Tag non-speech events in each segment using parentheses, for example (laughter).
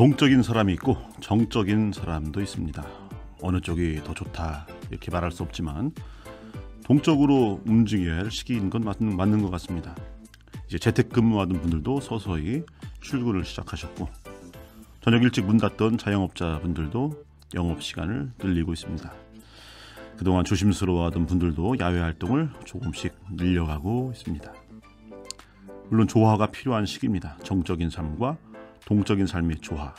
동적인 사람이 있고 정적인 사람도 있습니다. 어느 쪽이 더 좋다 이렇게 말할 수 없지만 동적으로 움직여야 할 시기인 건 맞는, 맞는 것 같습니다. 이제 재택근무하던 분들도 서서히 출근을 시작하셨고 저녁 일찍 문 닫던 자영업자분들도 영업 시간을 늘리고 있습니다. 그동안 조심스러워하던 분들도 야외 활동을 조금씩 늘려가고 있습니다. 물론 조화가 필요한 시기입니다. 정적인 삶과 동적인 삶이 조화,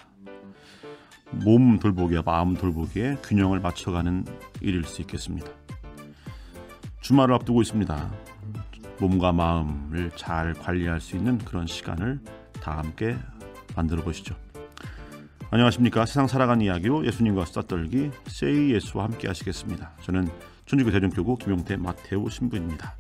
몸 돌보기와 마음 돌보기에 균형을 맞춰가는 일일 수 있겠습니다. 주말을 앞두고 있습니다. 몸과 마음을 잘 관리할 수 있는 그런 시간을 다 함께 만들어 보시죠. 안녕하십니까 세상 살아가는 이야기로 예수님과 수 떨기 세이 예수와 함께 하시겠습니다. 저는 천주교 대전교구 김용태 마테오 신부입니다.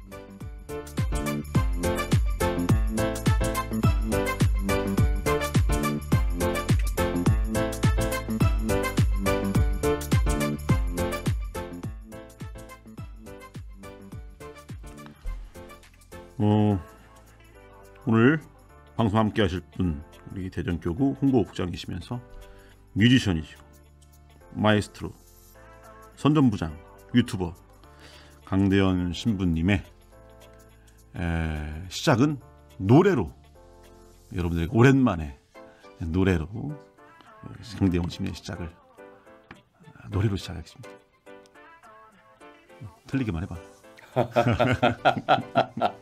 함께 하실 분 우리 대전교구 홍보국장이시면서 뮤지션이시고 마에스트로 선전부장 유튜버 강대현 신부님의 에, 시작은 노래로 여러분들 오랜만에 노래로 강대현 신부의 시작을 아, 노래로 시작하겠습니다. 어, 틀리게말 해봐. (laughs)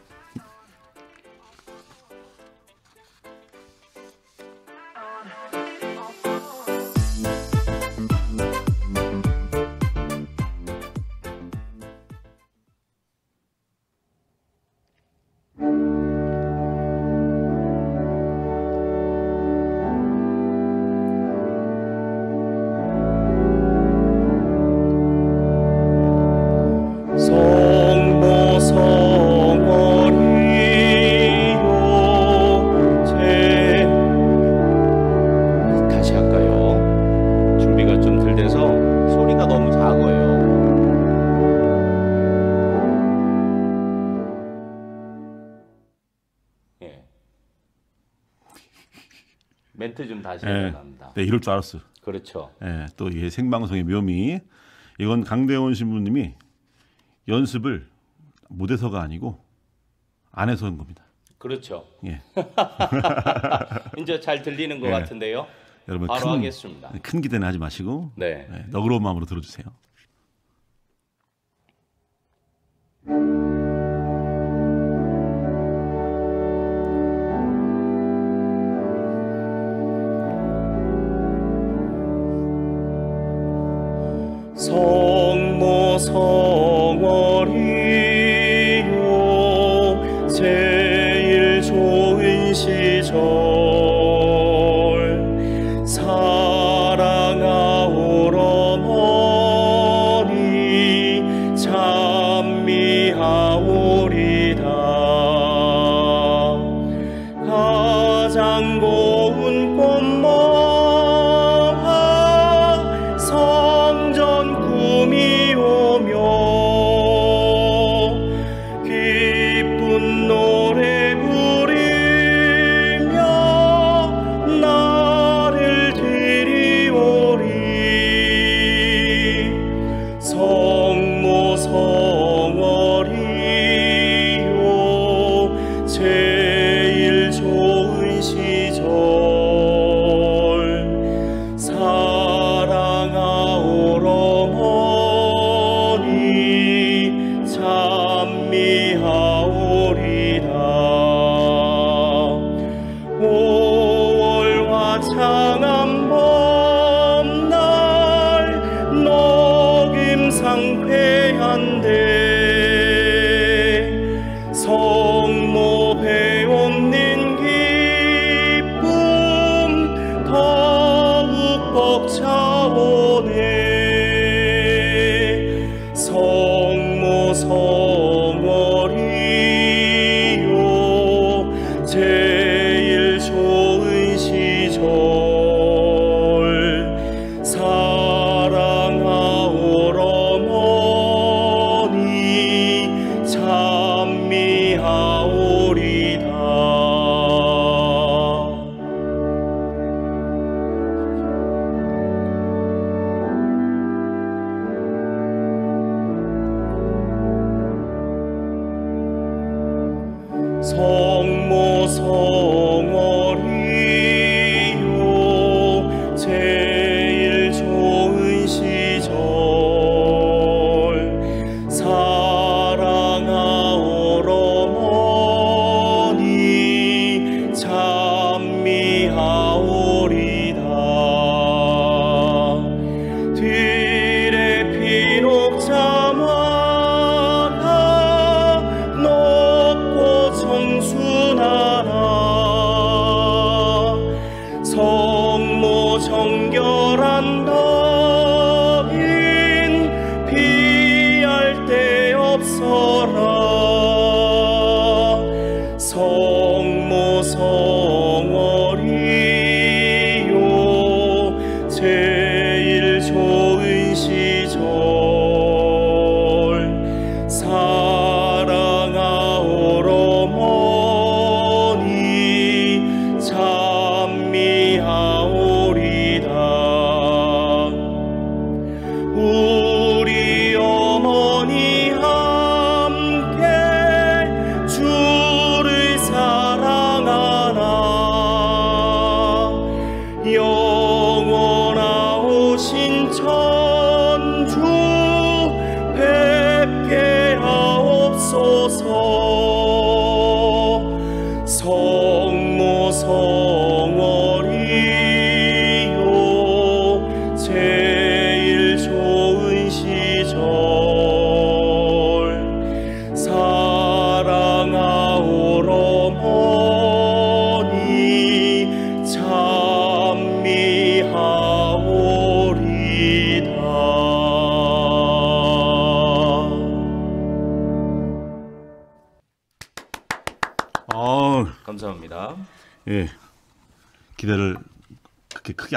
이럴 줄 알았어. 그렇죠. 예, 또 이게 생방송의 묘미. 이건 강대원 신부님이 연습을 무대서가 아니고 안에서 한 겁니다. 그렇죠. 예. (laughs) 이제 잘 들리는 것 예. 같은데요. 여러분 바로 큰, 하겠습니다. 큰 기대는 하지 마시고 네. 예, 너그러운 마음으로 들어주세요. 성모 성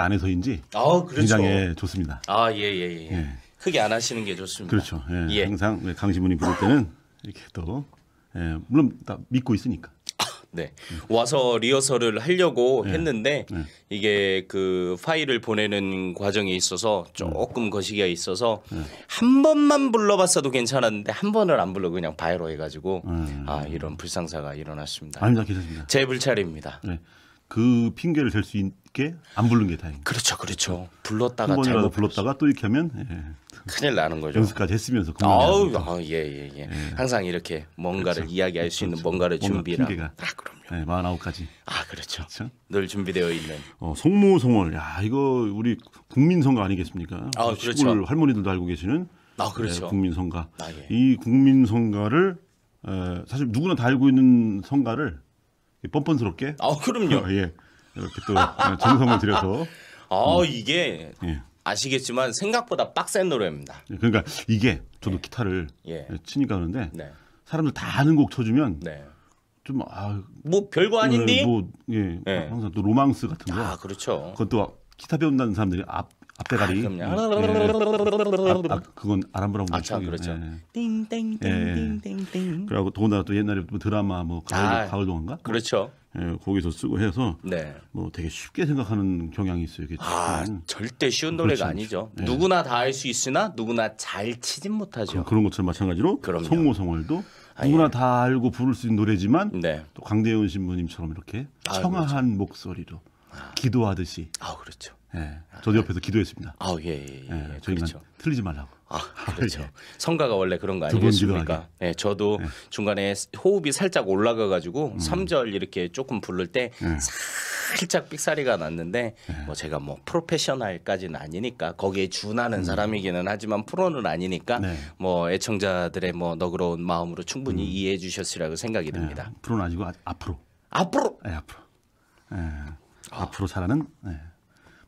안에서인지 아, 그렇죠. 굉장히 좋습니다. 아, 예, 예, 예. 예. 크게 안 하시는 게 좋습니다. 그렇죠. 예, 예. 항상 강신문이 부를 때는 이렇게 또 예, 물론 다 믿고 있으니까. 아, 네 와서 리허설을 하려고 예. 했는데 예. 이게 그 파일을 보내는 과정에 있어서 조금 거시기가 있어서 예. 한 번만 불러봤어도 괜찮았는데 한 번을 안 불러 그냥 바이로 해가지고 음. 아 이런 불상사가 일어났습니다. 아닙니다, 괜찮습니다. 제 불찰입니다. 네. 그 핑계를 댈 수 있게 안 부른 게 다행이에요. 그렇죠, 그렇죠. 불렀다가 한 번이라도 불렀다가 또 이렇게 하면 예. 큰일 나는 거죠. 연습까지 했으면서. 아우, 아, 예, 예, 예, 예. 항상 이렇게 뭔가를 그렇죠. 이야기할 수 있는 그렇죠. 뭔가를 준비라. 핑계가. 아, 그럼요. 네, 예, 49까지. 아, 그렇죠. 그렇죠. 늘 준비되어 있는. 어, 송무송월. 야, 이거 우리 국민성가 아니겠습니까? 아, 그렇죠. 시골 할머니들도 알고 계시는. 아, 그렇죠. 네, 예, 국민성가. 아, 예. 이 국민성가를 에, 사실 누구나 다 알고 있는 성가를 뻔뻔스럽게. 아 그럼요. (laughs) 예. 이렇게 또 예, 정성을 들여서. 아 음. 이게 예. 아시겠지만 생각보다 빡센 노래입니다. 예, 그러니까 이게 저도 예. 기타를 예. 예 치니까 그런데 네. 사람들 다 아는 곡 쳐주면 네. 좀아뭐 별거 아닌데 뭐예 항상 또 로망스 같은 아, 거. 아 그렇죠. 그것도 기타 배운다는 사람들이 앞 앞대가리. 아, 그럼요. 예. 아, 아 그건 아람브라운 아차 그렇죠. 예, 예. 띵땡땡땡땡. 예, 그리고 더군다나 또 옛날에 뭐 드라마 뭐 가을, 아, 가을 동안가? 그렇죠. 예, 거기서 쓰고 해서 네. 뭐 되게 쉽게 생각하는 경향이 있어요. 이게 아, 절대 쉬운 노래가 그렇죠, 그렇죠. 아니죠. 예. 누구나 다 할 수 있으나 누구나 잘 치진 못하죠. 그런 것처럼 마찬가지로 송모성월도 아, 누구나 예. 다 알고 부를 수 있는 노래지만 네. 또 강대현 신부님처럼 이렇게 아, 청아한 아, 그렇죠. 목소리로 기도하듯이 아, 그렇죠. 예, 저도 옆에서 기도했습니다. 아, 예, 예, 예. 저희만 그렇죠. 틀리지 말라고. 아, 그렇죠. (laughs) 예. 성가가 원래 그런 거 아니겠습니까? 예, 저도 예. 중간에 호흡이 살짝 올라가 가지고 음. 3절 이렇게 조금 부를 때 예. 살짝 삑사리가 났는데 뭐 제가 뭐 프로페셔널까지는 아니니까 거기에 준하는 음. 사람이기는 하지만 프로는 아니니까 네. 뭐 애청자들의 뭐 너그러운 마음으로 충분히 음. 이해해 주셨으라고 생각이 듭니다. 프로는 아니고 아, 앞으로. 앞으로. 예, 앞으로. 예. 아. 앞으로 살아는 예.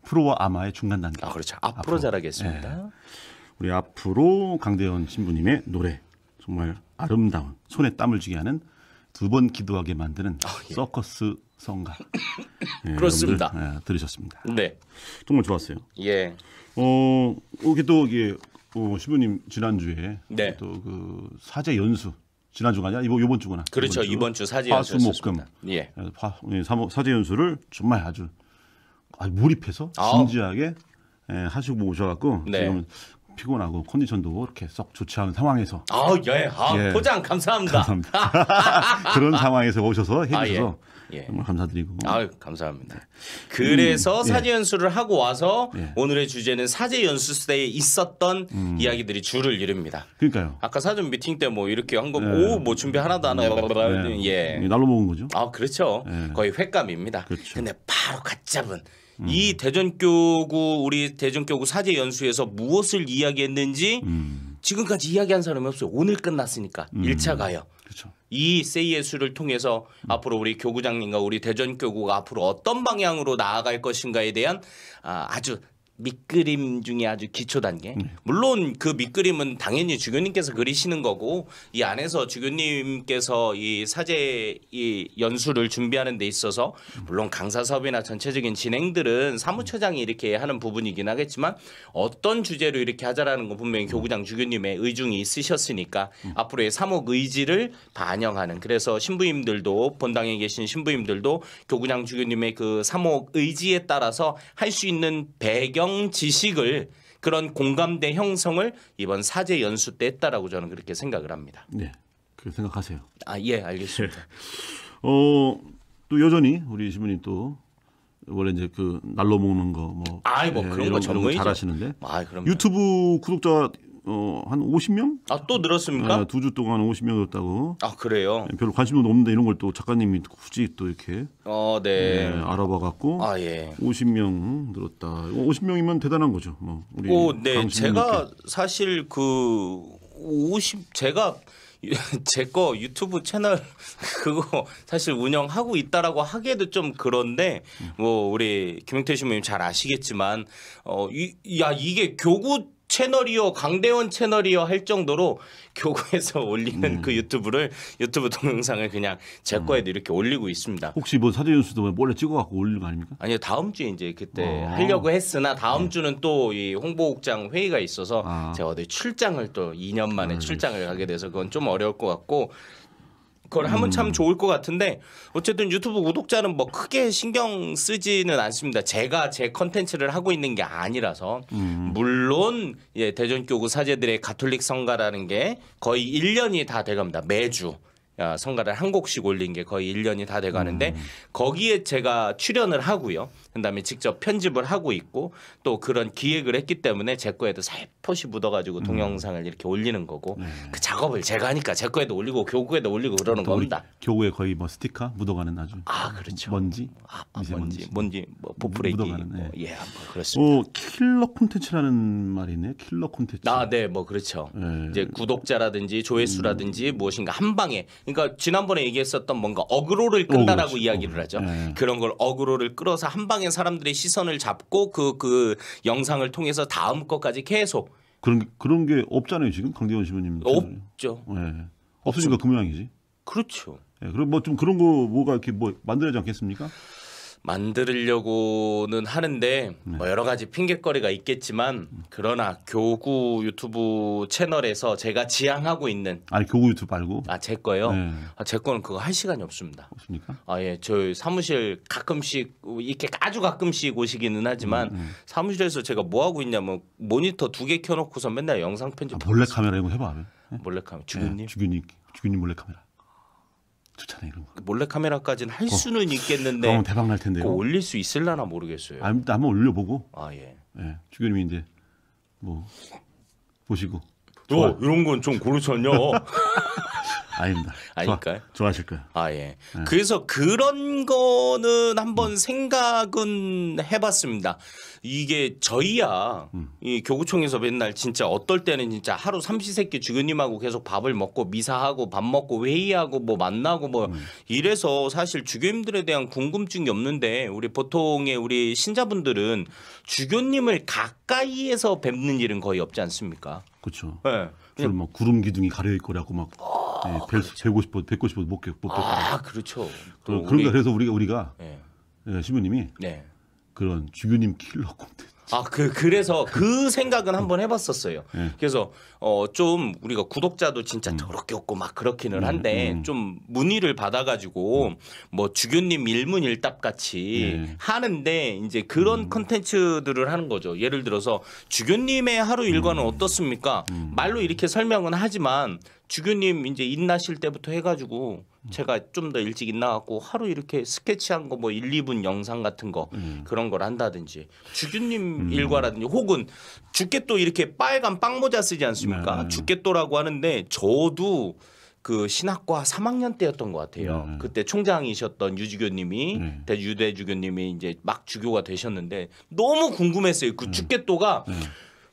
프로와 아마의 중간 단계. 아 그렇죠. 앞으로, 앞으로. 잘하겠습니다. 네. 우리 앞으로 강대현 신부님의 노래 정말 아름다운 손에 땀을 쥐게 하는 두 번 기도하게 만드는 아, 예. 서커스 성가. 네, (laughs) 그렇습니다. 네, 들으셨습니다. 네. 정말 좋았어요. 예. 어이게또 이게 어, 신부님 지난 주에 네. 또그 사제 연수 지난 주가 아니라 이번 요번 주구나. 그렇죠. 이번 주, 이번 주 사제 연수. 화수목금. 예. 사제 연수를 정말 아주 아주 몰입해서 진지하게 예, 하시고 오셔갖고 네. 지금 피곤하고 컨디션도 이렇게 썩 좋지 않은 상황에서 아, 예. 아, 예. 포장 감사합니다. 감사합니다. (laughs) 그런 상황에서 오셔서 아, 예. 해주셔서 아, 예. 정말 감사드리고 아, 감사합니다. 그래서 음, 예. 사제 연수를 하고 와서 예. 오늘의 주제는 사제 연수 때에 있었던 음. 이야기들이 줄을 이룹니다. 그러니까요. 아까 사전 미팅 때 뭐 이렇게 한거 오뭐 준비 하나도 안 하고 네. 예. 날로 먹은 거죠. 아, 그렇죠. 거의 횟감입니다. 그렇죠. 근데 바로 갓잡은 음. 이 대전교구 우리 대전교구 사제 연수에서 무엇을 이야기했는지 음. 지금까지 이야기한 사람이 없어요. 오늘 끝났으니까 1차 음. 가요. 그쵸. 그렇죠. 이 세이예수를 통해서 음. 앞으로 우리 교구장님과 우리 대전교구가 앞으로 어떤 방향으로 나아갈 것인가에 대한 아, 아주 밑그림 중에 아주 기초 단계. 음. 물론 그 밑그림은 당연히 주교님께서 그리시는 거고 이 안에서 주교님께서 이 사제 이 연수를 준비하는 데 있어서 물론 강사 사업이나 전체적인 진행들은 사무처장이 이렇게 하는 부분이긴 하겠지만 어떤 주제로 이렇게 하자라는 건 분명히 교구장 주교님의 의중이 있으셨으니까 음. 앞으로의 사목 의지를 반영하는 그래서 신부님들도 본당에 계신 신부님들도 교구장 주교님의 그 사목 의지에 따라서 할 수 있는 배경 대영 지식을 그런 공감대 형성을 이번 사제 연수 때 했다라고 저는 그렇게 생각을 합니다. 네, 그렇게 생각하세요. 아 예, 알겠습니다. (laughs) 어, 또 여전히 우리 신부님 또 원래 이제 그 날로 먹는 거 뭐, 아뭐 예, 그런 거전문이 잘하시는데. 아, 그럼 유튜브 구독자 어, 한 50명? 아, 또 늘었습니까? 아, 네, 두주 동안 50명 늘었다고. 아, 그래요? 네, 별로 관심도 없는데 이런 걸 또 작가님이 굳이 또 이렇게 어, 네. 네 알아봐 갖고 아, 예. 50명 늘었다. 50명이면 어, 대단한 거죠. 뭐 우리 오, 네. 제가 사실 그50 제가 (laughs) 제 거 유튜브 채널 (laughs) 그거 사실 운영하고 있다라고 하기에도 좀 그런데 음. 뭐 우리 김용태 신부님 잘 아시겠지만 어야 이 이게 교구 채널이요 강대원 채널이요 할 정도로 교구에서 (laughs) 올리는 음. 그 유튜브를 유튜브 동영상을 그냥 제 음. 거에도 이렇게 올리고 있습니다. 혹시 뭐 사진 연수도 뭐 몰래 찍어갖고 올리거 아닙니까? 아니요 다음 주에 이제 그때 어. 하려고 했으나 다음 네. 주는 또 이 홍보국장 회의가 있어서 아. 제가 어디 출장을 또 2년 만에 음. 출장을 가게 돼서 그건 좀 어려울 것 같고 그걸 하면 참 음. 좋을 것 같은데 어쨌든 유튜브 구독자는 뭐 크게 신경 쓰지는 않습니다. 제가 제 컨텐츠를 하고 있는 게 아니라서 음. 물론 예, 대전교구 사제들의 가톨릭 성가라는 게 거의 1년이 다 돼갑니다. 매주 아, 성가를 한 곡씩 올린 게 거의 1년이 다 돼가는데 음. 거기에 제가 출연을 하고요. 그다음에 직접 편집을 하고 있고 또 그런 기획을 했기 때문에 제 거에도 살포시 묻어가지고 음. 동영상을 이렇게 올리는 거고 네. 그 작업을 제가 하니까 제 거에도 올리고 교구에도 올리고 그러는 겁니다. 교구에 거의 뭐 스티커 묻어가는 아주 아 그렇죠. 먼지 아, 아, 먼지 먼지 뭐 보풀레기 묻어가는 뭐, 네. 예, 예뭐 그렇습니다. 오, 킬러 콘텐츠라는 말이 네 킬러 콘텐츠. 아네뭐 그렇죠. 예. 이제 구독자라든지 조회수라든지 음. 무엇인가 한 방에 그러니까 지난번에 얘기했었던 뭔가 어그로를 그렇죠. 끈다라고 오, 이야기를 하죠. 예. 그런 걸 어그로를 끌어서 한 방에 상당히 사람들의 시선을 잡고 그그 그 영상을 통해서 다음 것까지 계속 그런 그런 게 없잖아요 지금 강대원 신부님 없죠. 예. 네. 없으니까 금양이지. 그렇죠. 예. 네. 그럼 뭐 좀 그런 거 뭐가 이렇게 뭐만들어지 않겠습니까? 만들려고는 하는데 네. 뭐 여러 가지 핑계거리가 있겠지만 음. 그러나 교구 유튜브 채널에서 제가 지향하고 있는 아니 교구 유튜브 말고 아 제 거요. 네. 아, 제 거는 그거 할 시간이 없습니다. 없습니까? 아 예, 저희 사무실 가끔씩 이렇게 아주 가끔씩 오시기는 하지만 음, 음. 사무실에서 제가 뭐 하고 있냐면 모니터 두 개 켜놓고서 맨날 영상 편집. 아, 몰래 카메라 이거 해봐. 몰래 카메라 주균님. 네, 주균님 네, 주균님 몰래 카메라. 좋잖아요. 이런 거. 몰래 카메라까지는 할 어. 수는 있겠는데 그럼 대박 날 텐데요. 올릴 수 있을라나 모르겠어요. 아튼 한번 올려보고. 아 예. 예, 주교님이 이제 뭐 보시고 또 이런 건 좀 고르셨냐? (laughs) 아닙니다. 아닐까요? 좋아, 하실 거예요. 아 예. 네. 그래서 그런 거는 한번 음. 생각은 해봤습니다. 이게 저희야 음. 이 교구청에서 맨날 진짜 어떨 때는 진짜 하루 삼시세끼 주교님하고 계속 밥을 먹고 미사하고 밥 먹고 회의하고 뭐 만나고 뭐 음. 이래서 사실 주교님들에 대한 궁금증이 없는데 우리 보통의 우리 신자분들은 주교님을 가까이에서 뵙는 일은 거의 없지 않습니까? 그렇죠. 네. 그냥 막 구름 기둥이 가려 있고라고 막 아, 예, 뵐, 그렇죠. 고 싶어 뵙고 싶어도 못 뵙고. 아 그렇죠. 그런 그러니까 우리... 그래서 우리가 우리가 네. 예, 신부님이 네. 그런 주교님 킬러 콘텐츠 아, 그 그래서 그 생각은 한번 해봤었어요. 네. 그래서 어 좀 우리가 구독자도 진짜 음. 더럽게 없고 막 그렇기는 음, 한데 음, 음. 좀 문의를 받아가지고 음. 뭐 주교님 일문일답 같이 네. 예. 하는데 이제 그런 컨텐츠들을 하는 거죠. 예를 들어서 주교님의 하루 일과는 어떻습니까? 말로 이렇게 설명은 하지만 주교님 이제 인나실 때부터 해가지고 음. 제가 좀 더 일찍 일나갖고 하루 이렇게 스케치한 거 뭐 1, 2분 영상 같은 거 음. 그런 걸 한다든지 주규님 음. 일과라든지 혹은 주께또 이렇게 빨간 빵모자 쓰지 않습니까? 네. 주께또라고 하는데 저도 그 신학과 3학년 때였던 것 같아요. 네. 그때 총장이셨던 유주교님이 네. 대유대주교님이 이제 막 주교가 되셨는데 너무 궁금했어요. 그 음. 주께또가 네.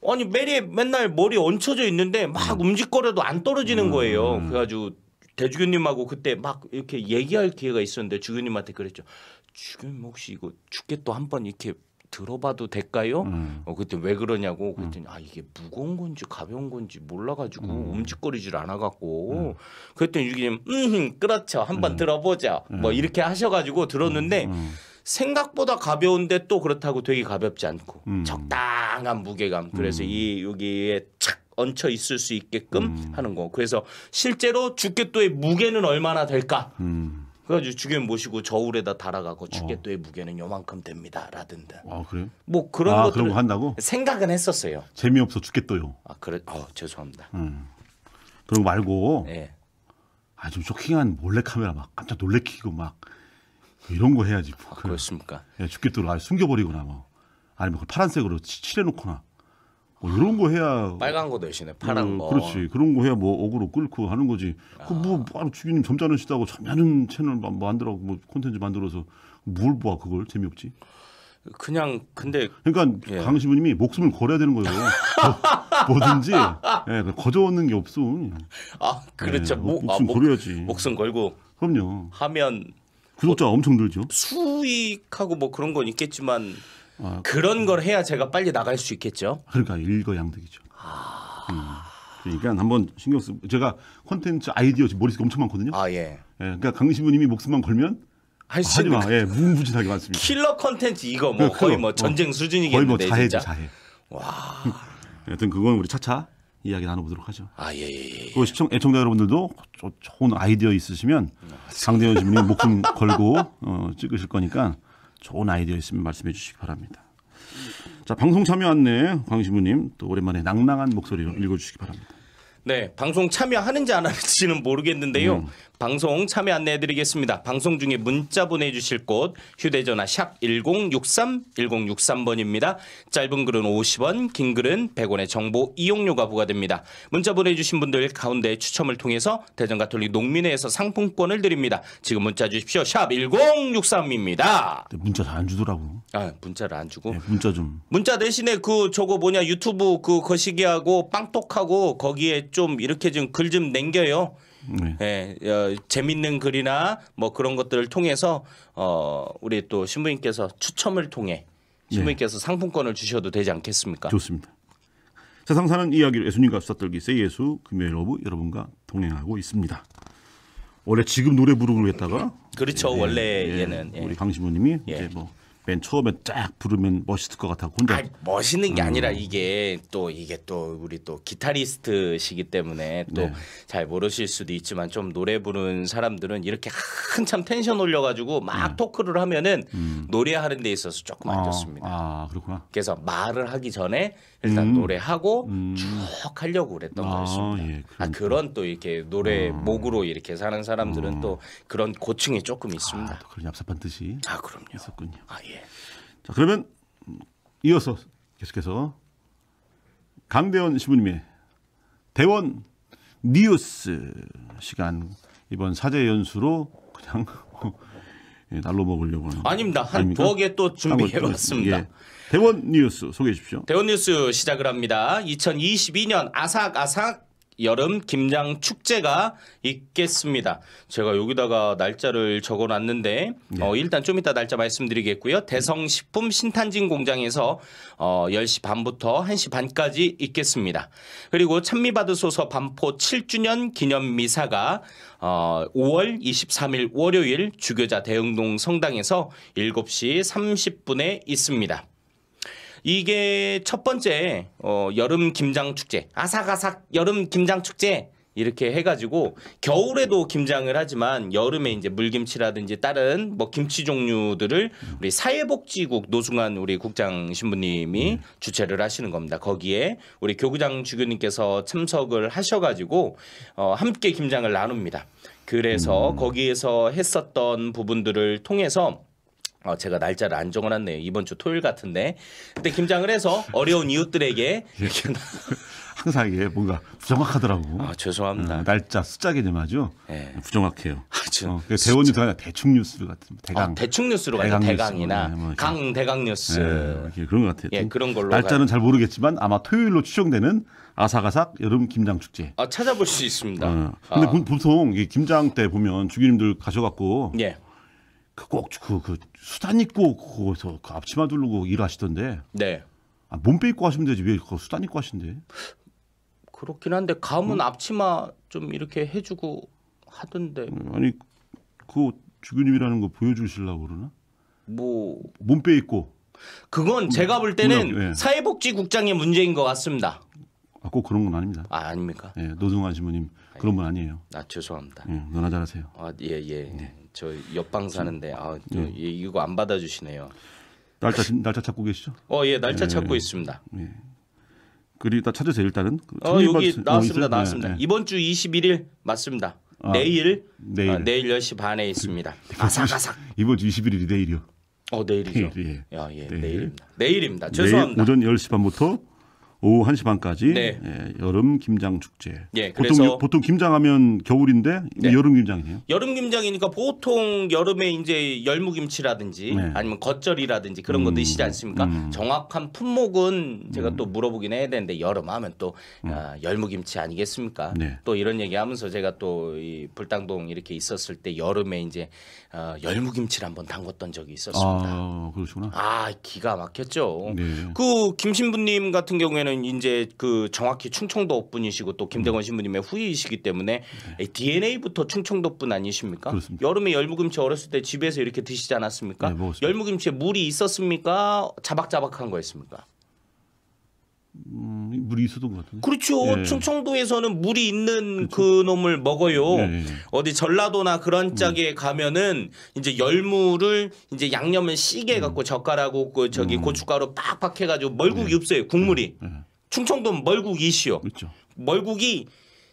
아니 매일 맨날 머리 얹혀져 있는데 막 음. 움직거려도 안 떨어지는 거예요. 그래가지고 대주교님하고 그때 막 이렇게 얘기할 기회가 있었는데 주교님한테 그랬죠. 주교님 혹시 이거 죽게 또한번 이렇게 들어봐도 될까요? 음. 어, 그때 왜 그러냐고 음. 그랬더니 음. 아 이게 무거운 건지 가벼운 건지 몰라가지고 음. 움직거리질 않아갖고 음. 그랬더니 유교님음 그렇죠 한번 음. 들어보자 뭐 이렇게 하셔가지고 들었는데 생각보다 가벼운데 또 그렇다고 되게 가볍지 않고 적당한 무게감 그래서 이 여기에 착 얹혀 있을 수 있게끔 음. 하는 거. 그래서 실제로 주켓도의 무게는 얼마나 될까? 음. 그래가지고 주견 모시고 저울에다 달아가고 주켓도의 어. 무게는 요만큼 됩니다라든가. 아그래뭐 그런 아, 것들 한다고? 생각은 했었어요. 재미없어 죽겠도요. 아 그래? 어 죄송합니다. 음. 그런 거 말고. 네. 예. 아좀 쇼킹한 몰래 카메라 막 깜짝 놀래키고 막 이런 거 해야지. 아, 그렇습니까? 예, 죽겠도를 아예 숨겨버리거나 뭐 아니면 그걸 파란색으로 칠해놓거나. 뭐 이런 거 해야 빨간 거 대신에 어, 파란 거. 그렇지 그런 거 해야 뭐 억으로 끓고 하는 거지. 그뭐 아. 바로 주기님 점잖은 시다고 점잖은 채널 마- 만들어 뭐 콘텐츠 만들어서 뭘봐 그걸 재미없지. 그냥 근데 그러니까 예. 강 신부님이 목숨을 걸어야 되는 거예요. 뭐- 든지 예, 거저오는 게 없어. 아 그렇죠. 예, 목, 뭐, 아, 목숨 목, 걸어야지. 목숨 걸고 그럼요. 하면 구독자 엄청 늘죠. 수익하고 뭐 그런 건 있겠지만 어, 그런 걸 해야 제가 빨리 나갈 수 있겠죠. 그러니까 일거양득이죠. 아... 음. 그러니까 한번 신경 쓰 제가 콘텐츠 아이디어 머릿속에 엄청 많거든요. 아 예. 예 그러니까 강신부님이 목숨만 걸면 할 수 있는 예, 무분분하게 많습니다. 킬러 콘텐츠 이거 뭐 네, 거의 뭐, 뭐 전쟁 어, 수준이겠는데 거의 뭐 자해죠, 자해. 와. (laughs) 여튼 그건 우리 차차 이야기 나눠보도록 하죠. 아 예. 예, 예. 그 시청 애청자 여러분들도 좋은 아이디어 있으시면 아, 강대현 신부님 목숨 (laughs) 걸고 어, 찍으실 거니까 좋은 아이디어 있으면 말씀해 주시기 바랍니다. 자 방송 참여 안내 광신부님 또 오랜만에 낭낭한 목소리로 읽어주시기 바랍니다. 네, 방송 참여하는지 안 하는지는 모르겠는데요. 음. 방송 참여 안내해 드리겠습니다. 방송 중에 문자 보내 주실 곳 휴대 전화 샵 1063 1063번입니다. 짧은 글은 50원, 긴 글은 100원의 정보 이용료가 부과됩니다. 문자 보내 주신 분들 가운데 추첨을 통해서 대전 가톨릭 농민회에서 상품권을 드립니다. 지금 문자 주십시오. 샵 1063입니다. 문자 잘안 주더라고. 아, 문자를 안 주고. 네, 문자 좀. 문자 대신에 그 저거 뭐냐 유튜브 그 거시기하고 빵톡하고 거기에 좀 이렇게 좀 글좀 남겨요. 네. 예, 어, 재밌는 글이나 뭐 그런 것들을 통해서 어, 우리 또 신부님께서 추첨을 통해 네. 신부님께서 상품권을 주셔도 되지 않겠습니까? 좋습니다. 세상 사는 이야기를 예수님과 수다떨기세 예수 금요일 오브 여러분과 동행하고 있습니다. 원래 지금 노래 부르기 했다가 그렇죠 예, 원래 예, 얘는 예. 우리 강신부님이 예. 이제 뭐맨 처음에 쫙 부르면 멋있을 것 같아 혼자. 아, 멋있는 게 아니라 음. 이게 또 이게 또 우리 또 기타리스트시기 때문에 또잘 네. 모르실 수도 있지만 좀 노래 부르 사람들은 이렇게 한참 텐션 올려가지고 막 음. 토크를 하면은 음. 노래하는 데 있어서 조금 안 아, 좋습니다. 아, 아, 그렇구나. 그래서 말을 하기 전에 일단 음. 노래하고 음. 쭉 하려고 그랬던 아, 거였습니다. 예, 아 그러니까. 그런 또 이렇게 노래 어. 목으로 이렇게 사는 사람들은 어. 또 그런 고충이 조금 있습니다. 아, 그런 얍삽한 뜻이 아 그럼요. 있었군요. 아 예. 자, 그러면 이어서 계속해서 강대원 신부님의 대원 뉴스 시간 이번 사제 연수로 그냥 (laughs) 예, 날로 먹으려고 하는 아닙니다. 한부엌또 준비해봤습니다. 예. 대원 뉴스 소개해 주십시오. 대원 뉴스 시작을 합니다. 2022년 아삭아삭 여름 김장 축제가 있겠습니다. 제가 여기다가 날짜를 적어 놨는데 네. 어, 예. 일단 좀 이따 날짜 말씀드리겠고요. 대성식품 신탄진 공장에서 어, 10시 반부터 1시 반까지 있겠습니다. 그리고 찬미받으소서 반포 7주년 기념 미사가 어, 5월 23일 월요일 주교자 대흥동 성당에서 7시 30분에 있습니다. 이게 첫 번째 어, 여름 김장 축제 아삭아삭 여름 김장 축제 이렇게 해가지고 겨울에도 김장을 하지만 여름에 이제 물김치라든지 다른 뭐 김치 종류들을 우리 사회복지국 노승환 우리 국장 신부님이 음. 주최를 하시는 겁니다. 거기에 우리 교구장 주교님께서 참석을 하셔가지고 어, 함께 김장을 나눕니다. 그래서 음. 거기에서 했었던 부분들을 통해서 어, 제가 날짜를 안정어놨네요 이번 주 토요일 같은데. 그때 김장을 해서 어려운 이웃들에게 (laughs) 이렇게 항상 이게 뭔가 부정확하더라고. 아 죄송합니다. 어, 날짜 숫자 개념하죠. 네. 예. 부정확해요. 아, 저, 어, 그 대원뉴스가 대충 뉴스 같은 대강. 아, 대충 뉴스로 대강 같은 대강이나 네, 뭐강 대강 뉴스. 어, 네, 뭐 예, 그런 것 같아요. 예, 그런 걸로 날짜는 가... 잘 모르겠지만 아마 토요일로 추정되는 아삭아삭 여름 김장 축제. 아 찾아볼 수 있습니다. 어. 근데 아. 보통 김장 때 보면 주기님들 가셔갖고. 예. 그꼭그 그, 그, 수단 입고 거기서 그 앞치마 두르고 일하시던데. 네. 아, 몸빼 입고 하시면 되지 왜 그 수단 입고 하신대? 그렇긴 한데 감은 음. 앞치마 좀 이렇게 해주고 하던데. 음, 아니 그 주교님이라는 거보여주실라 그러나? 뭐 몸빼 입고. 그건 음, 제가 볼 때는 네. 사회복지국장의 문제인 것 같습니다. 아, 꼭 그런 건 아닙니다. 아, 아닙니까? 예, 노동환 신부님 그런 건 아니에요. 아, 죄송합니다. 예, 너나 잘하세요. 아, 예, 예. 네. 저 옆방 사는데 아 예. 이거 안 받아주시네요. 날짜 날짜 찾고 계시죠? 어예 날짜 예. 찾고 있습니다. 예. 그리 다 찾으세요 일단은. 그 어 여기 받... 나왔습니다 어, 나왔습니다. 네, 네. 이번 주 21일 맞습니다. 아, 내일 내일 아, 내일 10시 반에 있습니다. 아삭아삭. 그, 이번 주 21일이 내일이요. 어 내일이죠. 내일, 예. 아, 예, 내일. 내일입니다. 내일입니다. 죄송합니다. 오전 10시 반부터 오후 1시 반까지 네. 예, 여름 김장 축제. 예, 보통 보통 김장하면 겨울인데 네. 여름 김장이네요. 여름 김장이니까 보통 여름에 이제 열무김치라든지 네. 아니면 겉절이라든지 그런 거 음, 드시지 않습니까? 음. 정확한 품목은 제가 음. 또 물어보긴 해야 되는데 여름 하면 또 음. 아, 열무김치 아니겠습니까? 네. 또 이런 얘기하면서 제가 또이 불당동 이렇게 있었을 때 여름에 이제 어, 열무김치를 한번 담궜던 적이 있었습니다. 아 그러시구나. 아 기가 막혔죠. 네. 그 김신부님 같은 경우에는 이번에 이제 그 정확히 충청도 분이시고 또 김대건 네. 신부님의 후예이시기 때문에 네. DNA부터 충청도분 아니십니까? 그렇습니다. 여름에 열무김치 어렸을 때 집에서 이렇게 드시지 않았습니까? 네, 열무김치에 물이 있었습니까? 자박자박한 거였습니까? 음, 물이 있어도 그렇던 그렇죠. 예. 충청도에서는 물이 있는 그렇죠. 그 놈을 먹어요. 예. 예. 어디 전라도나 그런 짝에 음. 가면은 이제 열무를 이제 양념을 시게 음. 갖고 음. 젓가락하고 그 저기 음. 고춧가루 빡빡 해가지고 멀국이 없어요. 예. 국물이. 예. 충청도는 멀국이 시요. 그렇죠. 멀국이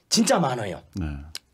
진짜 많아요. 네.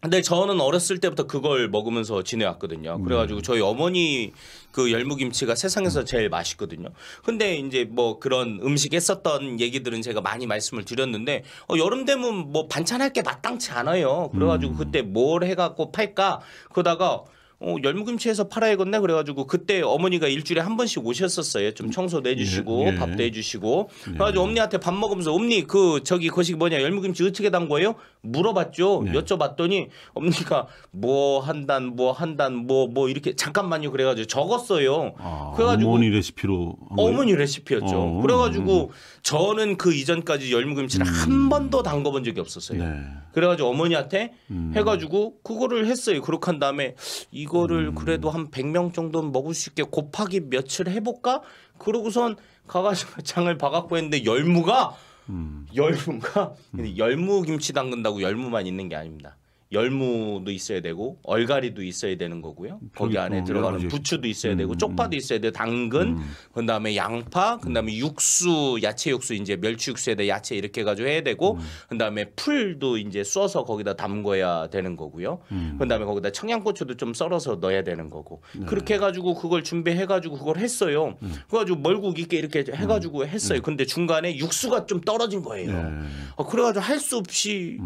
근데 저는 어렸을 때부터 그걸 먹으면서 지내왔거든요. 음. 그래가지고 저희 어머니 그 열무김치가 세상에서 음. 제일 맛있거든요. 근데 이제 뭐 그런 음식 했었던 얘기들은 제가 많이 말씀을 드렸는데 어, 여름 되면 뭐 반찬할 게 마땅치 않아요. 그래가지고 음. 그때 뭘 해갖고 팔까 그러다가 어, 열무김치에서 팔아야겠네 그래가지고 그때 어머니가 일주일에 한 번씩 오셨었어요. 좀 청소도 해주시고 예, 예. 밥도 해주시고 예. 그래가지고 엄니한테 밥 먹으면서 엄니 그 저기 거식 뭐냐 열무김치 어떻게 담궈요 물어봤죠. 네. 여쭤봤더니 엄니가 뭐 한단 뭐 한단 뭐뭐 뭐 이렇게 잠깐만요 그래가지고 적었어요. 아, 그래가지고 어머니 레시피로 어머니 레시피였죠. 어, 어. 그래가지고 음. 저는 그 이전까지 열무김치를 음. 한 번도 담궈본 적이 없었어요. 네. 그래가지고 어머니한테 음. 해가지고 그거를 했어요. 그렇게 한 다음에 이거 그거를 음. 그래도 한 100명 정도는 먹을 수 있게 곱하기 며칠 해볼까? 그러고선 가가지고 (laughs) 장을 봐갖고 했는데 열무가 음. 열무가 음. 열무 김치 담근다고 열무만 있는 게 아닙니다. 열무도 있어야 되고 얼갈이도 있어야 되는 거고요. 거기 그렇죠. 안에 어, 들어가는 부추도 있어야 음, 되고 음. 쪽파도 있어야 되고 당근, 음. 그다음에 양파, 그다음에 육수, 야채 육수 이제 멸치 육수에다 야채 이렇게 해 가지고 해야 되고 음. 그다음에 풀도 이제 써서 거기다 담궈야 되는 거고요. 음. 그다음에 거기다 청양고추도 좀 썰어서 넣어야 되는 거고. 네. 그렇게 해 가지고 그걸 준비해 가지고 그걸 했어요. 음. 그래 가지고 멀고 있게 이렇게 해 가지고 했어요. 근데 중간에 육수가 좀 떨어진 거예요. 네. 어, 그래 가지고 할 수 없이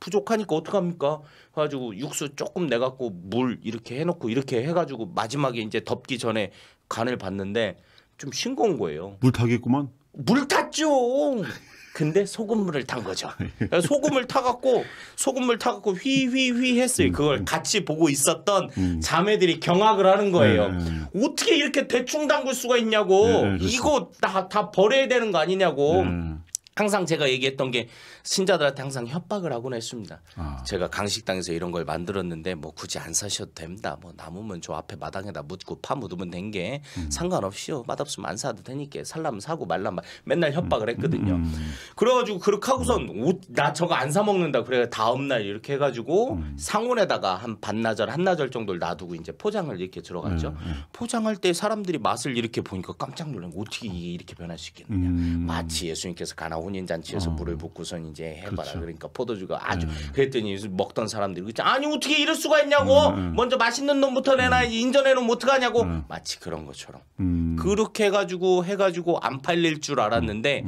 부족하니까 어떡합니까? 그래가지고 육수 조금 내갖고 물 이렇게 해놓고 이렇게 해가지고 마지막에 이제 덮기 전에 간을 봤는데 좀 싱거운 거예요. 물 타겠구만. 물 탔죠. 근데 소금물을 탄 거죠. (laughs) 소금을 타갖고 소금물 타갖고 휘휘휘 했어요. 음, 그걸 음. 같이 보고 있었던 음. 자매들이 경악을 하는 거예요. 네, 네, 네, 어떻게 이렇게 대충 담글 수가 있냐고. 네, 그렇죠. 이거 다 다 버려야 되는 거 아니냐고. 항상 제가 얘기했던 게 신자들한테 항상 협박을 하곤 했습니다. 아. 제가 강식당에서 이런 걸 만들었는데 뭐 굳이 안 사셔도 됩니다. 뭐 남으면 저 앞에 마당에다 묻고 파 묻으면 된게 음. 상관없이요. 맛없으면 안 사도 되니까 살라면 사고 말라면 맨날 협박을 음. 했거든요. 음. 그래가지고 그렇게 하고선 옷나 저거 안 사 먹는다 그래 다음 날 이렇게 해가지고 음. 상온에다가 한 반나절 한나절 정도를 놔두고 이제 포장을 이렇게 들어갔죠. 음, 음. 포장할 때 사람들이 맛을 이렇게 보니까 깜짝 놀란 거 어떻게 이게 이렇게 변할 수 있겠느냐. 마치 예수님께서 가나온 혼인 잔치에서 어. 물을 붓고선 이제 해봐라. 그렇죠. 그러니까 포도주가 아주 음. 그랬더니 먹던 사람들이 아니 어떻게 이럴 수가 있냐고 음. 음. 먼저 맛있는 놈부터 내놔 음. 인전해 놓으면 어떡하냐고 음. 마치 그런 것처럼 그렇게 해가지고 해가지고 안 팔릴 줄 알았는데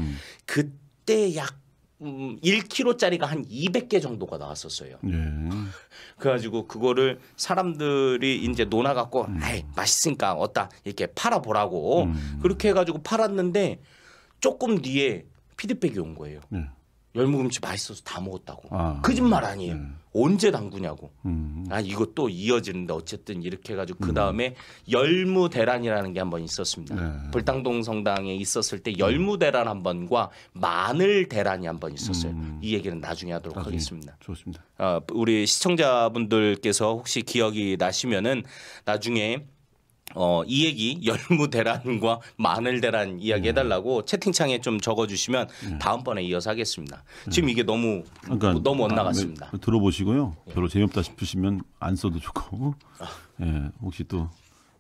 그때 약 음, 1kg짜리가 한 200개 정도가 나왔었어요. 예. 그래가지고 그거를 사람들이 이제 논아 갖고 음. 에이 맛있으니까 어따 이렇게 팔아 보라고 음. 그렇게 해가지고 팔았는데 조금 뒤에 피드백이 온 거예요. 네. 열무김치 맛있어서 다 먹었다고. 아, 거짓말 아니에요. 음. 언제 담그냐고. 음. 아이것도 이어지는데 어쨌든 이렇게 해가지고 그 음. 다음에 음. 열무 대란이라는 게한번 있었습니다. 네. 불당동 성당에 있었을 때 열무 대란 한 번과 마늘 대란이 한번 있었어요. 음. 이 얘기는 나중에 하도록 나 하겠습니다. 좋습니다. 어, 우리 시청자분들께서 혹시 기억이 나시면은 나중에 어, 이 얘기 열무 대란과 마늘 대란 이야기 음. 해달라고 채팅창에 좀 적어주시면 음. 다음번에 이어서 하겠습니다. 지금 음. 이게 너무 그러니까 너무 아, 엇나갔습니다. 네, 들어보시고요. 예. 별로 재미없다 싶으시면 안 써도 좋고 아. 예, 혹시 또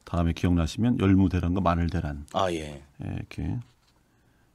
다음에 기억나시면 열무 대란과 마늘 대란 아 예. 예 이렇게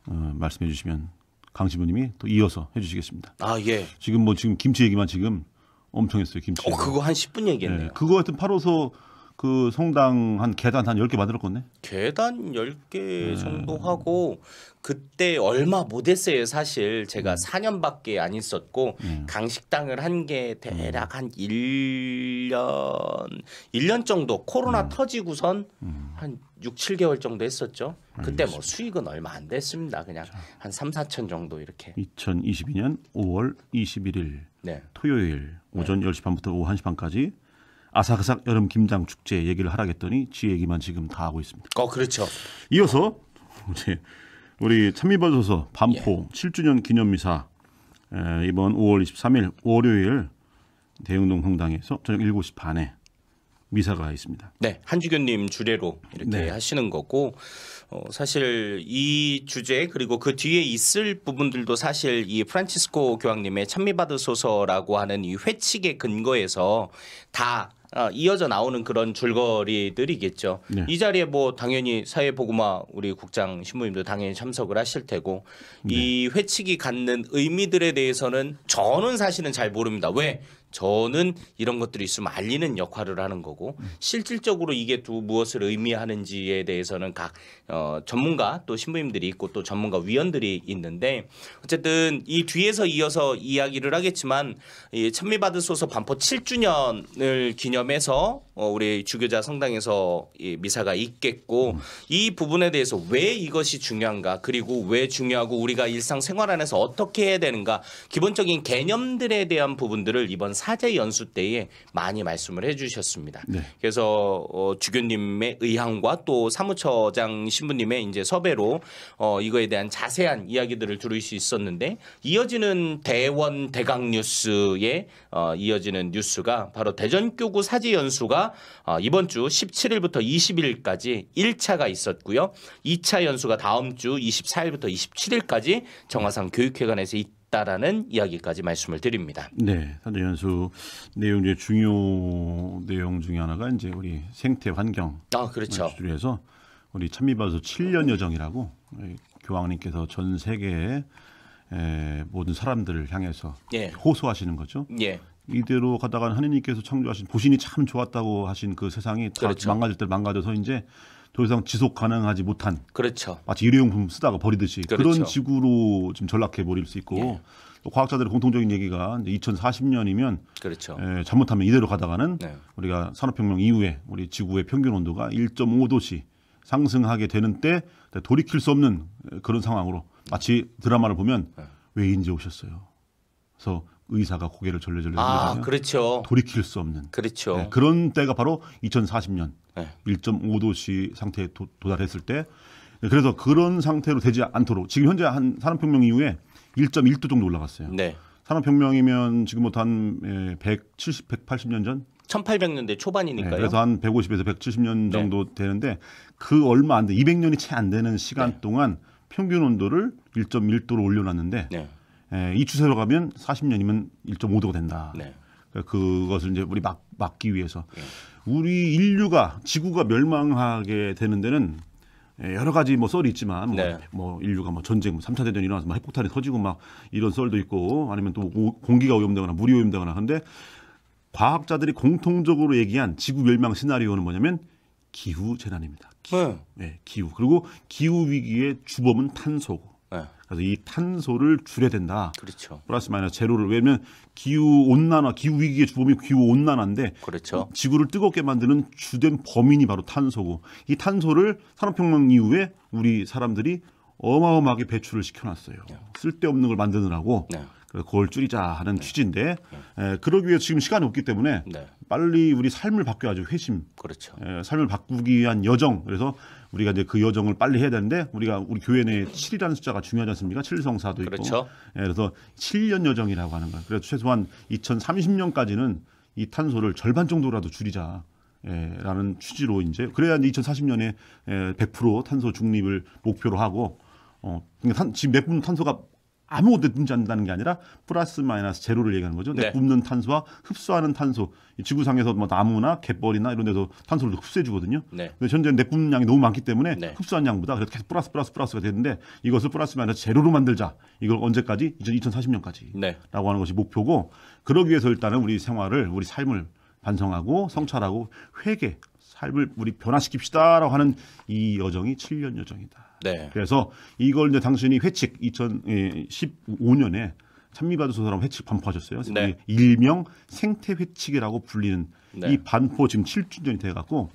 어, 말씀해 주시면 강 신부님이 또 이어서 해주시겠습니다. 아 예. 지금 뭐 지금 김치 얘기만 지금 엄청 했어요 김치. 어 그거 한 10분 얘기했네요. 예, 그거 같은 8호소 그 성당 한 계단 한1 0개 만들었겠네. 계단 1 0개 정도 하고 그때 얼마 못 했어요 사실 제가 4년밖에안 음. 있었고 음. 강식당을 한 게 대략 음. 한1년1년 정도 코로나 터지고선 한 6, 7 개월 정도 했었죠. 그때 뭐 수익은 얼마 안 됐습니다. 그냥 한삼사천 정도 이렇게. 2022년 5월 21일 네. 토요일 오전 네. 10시 반부터 오후 1시 반까지 아삭아삭 여름 김장 축제 얘기를 하라 했더니 지 얘기만 지금 다 하고 있습니다. 어, 그렇죠. 이어서 이제 우리 참미버져서 반포 예. 7주년 기념미사 이번 5월 23일 월요일 대흥동 성당에서 저녁 7시 반에 미사가 있습니다. 네, 한주교님 주례로 이렇게 네. 하시는 거고 어, 사실 이 주제 그리고 그 뒤에 있을 부분들도 사실 이 프란치스코 교황님의 찬미받으소서라고 하는 이 회칙의 근거에서 다 아, 이어져 나오는 그런 줄거리들이겠죠. 네. 이 자리에 뭐 당연히 사회보고마 우리 국장 신부님도 당연히 참석을 하실 테고 네. 이 회칙이 갖는 의미들에 대해서는 저는 사실은 잘 모릅니다. 왜 저는 이런 것들이 있으면 알리는 역할을 하는 거고 음. 실질적으로 이게 또 무엇을 의미하는지에 대해서는 각 어, 전문가 또 신부님들이 있고 또 전문가 위원들이 있는데 어쨌든 이 뒤에서 이어서 이야기를 하겠지만 이 천미받으소서 반포 7주년을 기념해서 어, 우리 주교자 성당에서 이 미사가 있겠고 음. 이 부분에 대해서 왜 이것이 중요한가 그리고 왜 중요하고 우리가 일상생활 안에서 어떻게 해야 되는가 기본적인 개념들에 대한 부분들을 이번 사제 연수 때에 많이 말씀을 해주셨습니다. 네. 그래서 어, 주교님의 의향과 또 사무처장 신부님의 이제 섭외로 어, 이거에 대한 자세한 이야기들을 들을 수 있었는데 이어지는 대원 대강 뉴스에 어, 이어지는 뉴스가 바로 대전교구 사제 연수가 어, 이번 주 17일부터 20일까지 1차가 있었고요. 2차 연수가 다음 주 24일부터 27일까지 정화상 교육회관에서 있다라는 이야기까지 말씀을 드립니다. 네, 사도 연수 내용 중에 중요 내용 중에 하나가 이제 우리 생태 환경 아 그렇죠. 주에서 우리 참미바수 7년 여정이라고 교황님께서 전 세계의 모든 사람들을 향해서 예. 호소하시는 거죠. 예. 이대로 가다가 하느님께서 창조하신 보신이 참 좋았다고 하신 그 세상이 다 그렇죠. 망가질 때 망가져서 이제 더 이상 지속 가능하지 못한 그렇죠. 마치 일회용품 쓰다가 버리듯이 그렇죠. 그런 지구로 지금 전락해 버릴 수 있고 예. 또 과학자들의 공통적인 얘기가 이제 2040년이면 그렇죠. 에, 예, 잘못하면 이대로 가다가는 네. 우리가 산업혁명 이후에 우리 지구의 평균 온도가 1.5도씨 상승하게 되는 때 돌이킬 수 없는 그런 상황으로 마치 드라마를 보면 네. 왜인제 오셨어요. 그래서 의사가 고개를 절레절레 아, 그렇죠. 돌이킬 수 없는 그렇죠. 네, 그런 때가 바로 2040년 네. 1.5도씨 상태에 도, 도달했을 때 그래서 그런 상태로 되지 않도록 지금 현재 한 산업혁명 이후에 1.1도 정도 올라갔어요. 네. 산업혁명이면 지금부터 한 170, 예, 180년 전 1800년대 초반이니까요. 네, 그래서 한 150에서 170년 정도 네. 되는데 그 얼마 안 돼, 200년이 채 안 되는 시간 네. 동안 평균 온도를 1.1도로 올려놨는데 에, 네. 예, 이 추세로 가면 40년이면 1.5도가 된다. 그 그것을 이제 우리 막 막기 위해서 우리 인류가 지구가 멸망하게 되는 데는 예, 여러 가지 뭐 썰이 있지만 뭐, 네. 뭐 인류가 뭐 전쟁, 뭐 삼차 대전 일어나서 막 핵폭탄이 터지고 막 이런 썰도 있고 아니면 또 오, 공기가 오염되거나 물이 오염되거나 하는데 과학자들이 공통적으로 얘기한 지구 멸망 시나리오는 뭐냐면 기후 재난입니다. 기후. 네. 네, 기후. 그리고 기후 위기의 주범은 탄소고 그래서 이 탄소를 줄여야 된다. 그렇죠. 플러스 마이너스 제로를 왜냐면 기후 온난화, 기후 위기의 주범이 기후 온난화인데 그렇죠. 지구를 뜨겁게 만드는 주된 범인이 바로 탄소고 이 탄소를 산업혁명 이후에 우리 사람들이 어마어마하게 배출을 시켜놨어요. 네. 쓸데없는 걸 만드느라고. 네. 그걸 줄이자 하는 네. 취지인데 네. 에, 그러기 위해 지금 시간이 없기 때문에 네. 빨리 우리 삶을 바꿔야죠 회심 그렇죠. 에, 삶을 바꾸기 위한 여정 그래서 우리가 이제 그 여정을 빨리 해야 되는데 우리가 우리 교회 내에 7이라는 숫자가 중요하지 않습니까? 칠성사도 있고. 그렇죠. 예, 그래서 7년 여정이라고 하는 거예요. 그래서 최소한 2030년까지는 이 탄소를 절반 정도라도 줄이자. 예, 라는 취지로 이제 그래야 2040년에 100% 예, 탄소 중립을 목표로 하고 어, 그니까 탄, 지금 몇 분 탄소가 아무것도 않는다는 게 아니라 플러스 마이너스 제로를 얘기하는 거죠. 네. 굽는 탄소와 흡수하는 탄소. 지구상에서 뭐 나무나 갯벌이나 이런 데서 탄소를 흡수해 주거든요. 네. 근데 현재는 내뿜는 양이 너무 많기 때문에 네. 흡수한 양보다 그래서 계속 플러스 플러스 플러스가 되는데 이것을 플러스 마이너스 제로로 만들자. 이걸 언제까지? 2040년까지. 네. 라고 하는 것이 목표고 그러기 위해서 일단은 우리 생활을 우리 삶을 반성하고 성찰하고 회개 삶을 우리 변화시킵시다라고 하는 이 여정이 7년 여정이다. 네. 그래서 이걸 이제 당신이 회칙 2015년에 찬미바도소사람 회칙 반포하셨어요. 네. 일명 생태 회칙이라고 불리는 네. 이 반포 지금 7주년이 돼갖고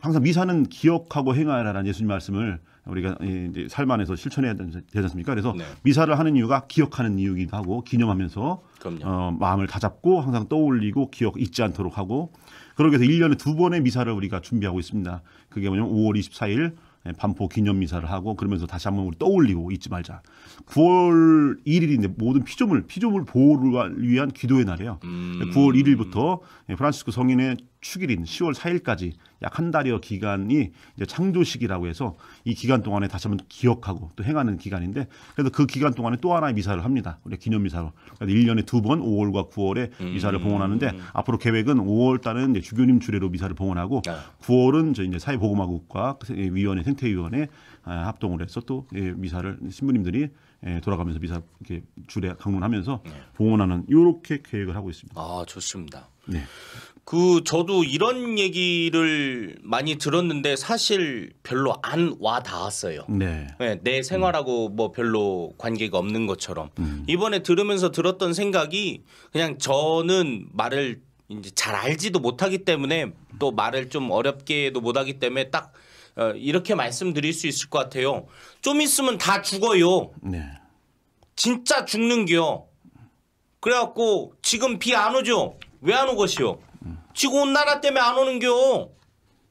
항상 미사는 기억하고 행하라라는 예수님 말씀을 우리가 이제 삶 안에서 실천해야 되지 않습니까? 그래서 네. 미사를 하는 이유가 기억하는 이유이기도 하고 기념하면서 어, 마음을 다잡고 항상 떠올리고 기억 잊지 않도록 하고 그러기 위해서 1년에 두 번의 미사를 우리가 준비하고 있습니다. 그게 뭐냐면 5월 24일 예, 반포 기념미사를 하고 그러면서 다시 한번 우리 떠올리고 잊지 말자. 9월 1일인데 모든 피조물 피조물 보호를 위한 기도의 날이에요. 음. 9월 1일부터 예, 프란시스코 성인의 축일인 10월 4일까지 약 한 달여 기간이 이제 창조 식이라고 해서 이 기간 동안에 다시 한번 기억하고 또 행하는 기간인데 그래서 그 기간 동안에 또 하나의 미사를 합니다. 우리 기념 미사로. 그래서 1년에 두 번 5월과 9월에 음. 미사를 봉헌하는데 앞으로 계획은 5월 달은 이제 주교님 주례로 미사를 봉헌하고 아. 9월은 저 이제 사회보호마국과 그 위원회 생태위원회 아, 합동을 해서 또 예, 미사를 신부님들이 예, 돌아가면서 미사 이렇게 주례 강문하면서 네. 봉헌하는 이렇게 계획을 하고 있습니다. 아 좋습니다. 네. 그 저도 이런 얘기를 많이 들었는데 사실 별로 안 와 닿았어요. 네. 네. 내 생활하고 음. 뭐 별로 관계가 없는 것처럼 음. 이번에 들으면서 들었던 생각이 그냥 저는 말을 이제 잘 알지도 못하기 때문에 또 말을 좀 어렵게도 못하기 때문에 딱 어, 이렇게 말씀드릴 수 있을 것 같아요. 좀 있으면 다 죽어요. 네. 진짜 죽는 게요. 그래갖고 지금 비 안 오죠? 왜 안 오것이요? 지구 온난화 때문에 안 오는겨.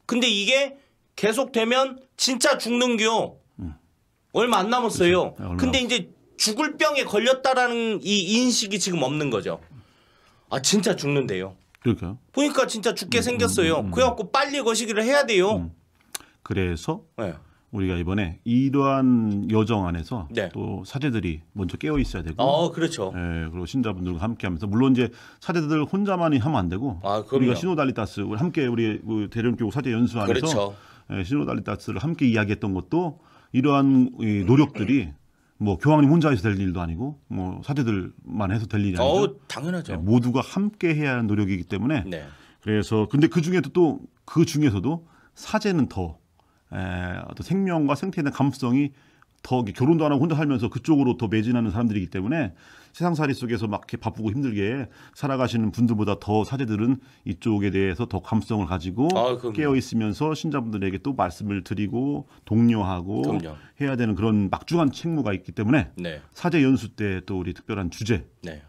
근데 이게 계속되면 진짜 죽는겨. 음. 얼마 안 남았어요. 그렇죠. 네, 얼마 근데 이제 죽을 병에 걸렸다라는 이 인식이 지금 없는 거죠. 아 진짜 죽는데요. 그러니까요. 보니까 진짜 죽게 음, 음 생겼어요. 음, 음, 그래갖고 빨리 거시기를 해야 돼요. 음. 그래서 네. 우리가 이번에 이러한 여정 안에서 네. 또 사제들이 먼저 깨어 있어야 되고, 어, 그렇죠. 예, 그리고 신자분들과 함께하면서 물론 이제 사제들 혼자만이 하면 안 되고 아, 우리가 신호달리다스우 함께 우리 그 대령교육 사제 연수 안에서 그렇죠. 예, 시노달리다스를 함께 이야기했던 것도 이러한 이 노력들이 뭐 교황님 혼자 해서 될 일도 아니고 뭐 사제들만 해서 될 일이 아니죠. 어, 당연하죠. 예, 모두가 함께 해야 하는 노력이기 때문에 네. 그래서 근데 그 중에도 또 그 중에서도 사제는 더 에, 어떤 생명과 생태에 대한 감수성이 더 결혼도 안 하고 혼자 살면서 그쪽으로 더 매진하는 사람들이기 때문에 세상살이 속에서 막 이렇게 바쁘고 힘들게 살아가시는 분들보다 더 사제들은 이쪽에 대해서 더 감성을 가지고 아, 깨어 있으면서 신자분들에게 또 말씀을 드리고 독려하고 그럼요. 해야 되는 그런 막중한 책무가 있기 때문에 네. 사제 연수 때 또 우리 특별한 주제로서 네.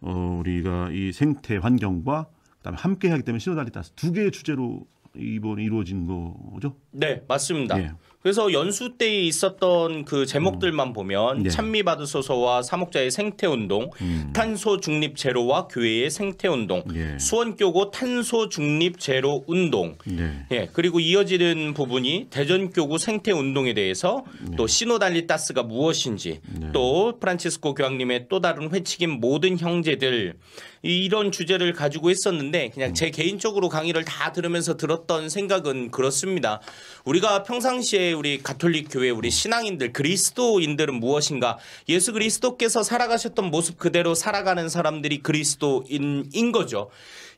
어, 우리가 이 생태 환경과 그다음에 함께 하기 때문에 신호달리 따서 두 개의 주제로 이번 이루어진 거죠? 네, 맞습니다. 예. 그래서 연수 때 있었던 그 제목들만 음. 보면 예. 찬미받으소서와 사목자의 생태운동, 음. 탄소 중립 제로와 교회의 생태운동, 예. 수원교구 탄소 중립 제로 운동, 네. 예. 그리고 이어지는 부분이 대전교구 생태운동에 대해서 또 신호달리 네. 따스가 무엇인지, 네. 또 프란치스코 교황님의 또 다른 회칙인 모든 형제들 이런 주제를 가지고 있었는데 그냥 음. 제 개인적으로 강의를 다 들으면서 들었. 들었던 생각은 그렇습니다. 우리가 평상시에 우리 가톨릭 교회 우리 신앙인들 그리스도인들은 무엇인가 예수 그리스도께서 살아가셨던 모습 그대로 살아가는 사람들이 그리스도인인 거죠.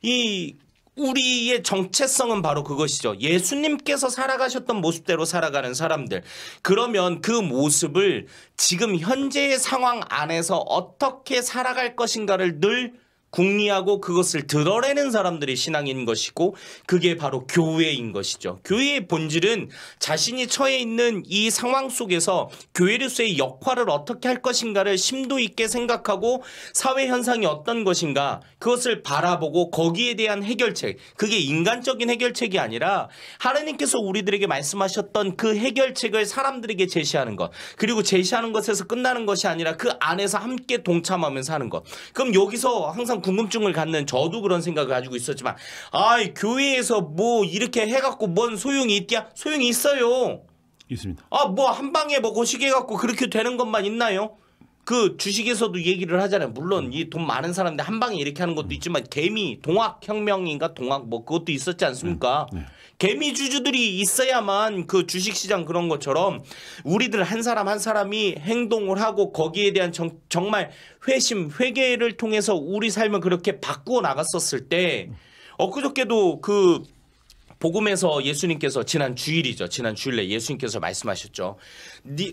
이 우리의 정체성은 바로 그것이죠. 예수님께서 살아가셨던 모습대로 살아가는 사람들. 그러면 그 모습을 지금 현재의 상황 안에서 어떻게 살아갈 것인가를 늘 궁리하고 그것을 드러내는 사람들이 신앙인 것이고 그게 바로 교회인 것이죠. 교회의 본질은 자신이 처해 있는 이 상황 속에서 교회로서의 역할을 어떻게 할 것인가를 심도 있게 생각하고 사회 현상이 어떤 것인가 그것을 바라보고 거기에 대한 해결책 그게 인간적인 해결책이 아니라 하느님께서 우리들에게 말씀하셨던 그 해결책을 사람들에게 제시하는 것 그리고 제시하는 것에서 끝나는 것이 아니라 그 안에서 함께 동참하면서 하는 것 그럼 여기서 항상 궁금증을 갖는 저도 그런 생각을 가지고 있었지만 아이 교회에서 뭐 이렇게 해갖고 뭔 소용이 있냐 소용이 있어요. 있습니다. 아뭐 한 방에 뭐 고시게 갖고 그렇게 되는 것만 있나요? 그 주식에서도 얘기를 하잖아요. 물론 음. 이돈 많은 사람들 한 방에 이렇게 하는 것도 있지만 개미 동학혁명인가 동학 뭐 그것도 있었지 않습니까? 네. 네. 개미 주주들이 있어야만 그 주식시장 그런 것처럼 우리들 한 사람 한 사람이 행동을 하고 거기에 대한 정, 정말 회심 회계를 통해서 우리 삶을 그렇게 바꾸어 나갔었을 때 음. 엊그저께도 그 복음에서 예수님께서 지난 주일이죠. 지난 주일에 예수님께서 말씀하셨죠.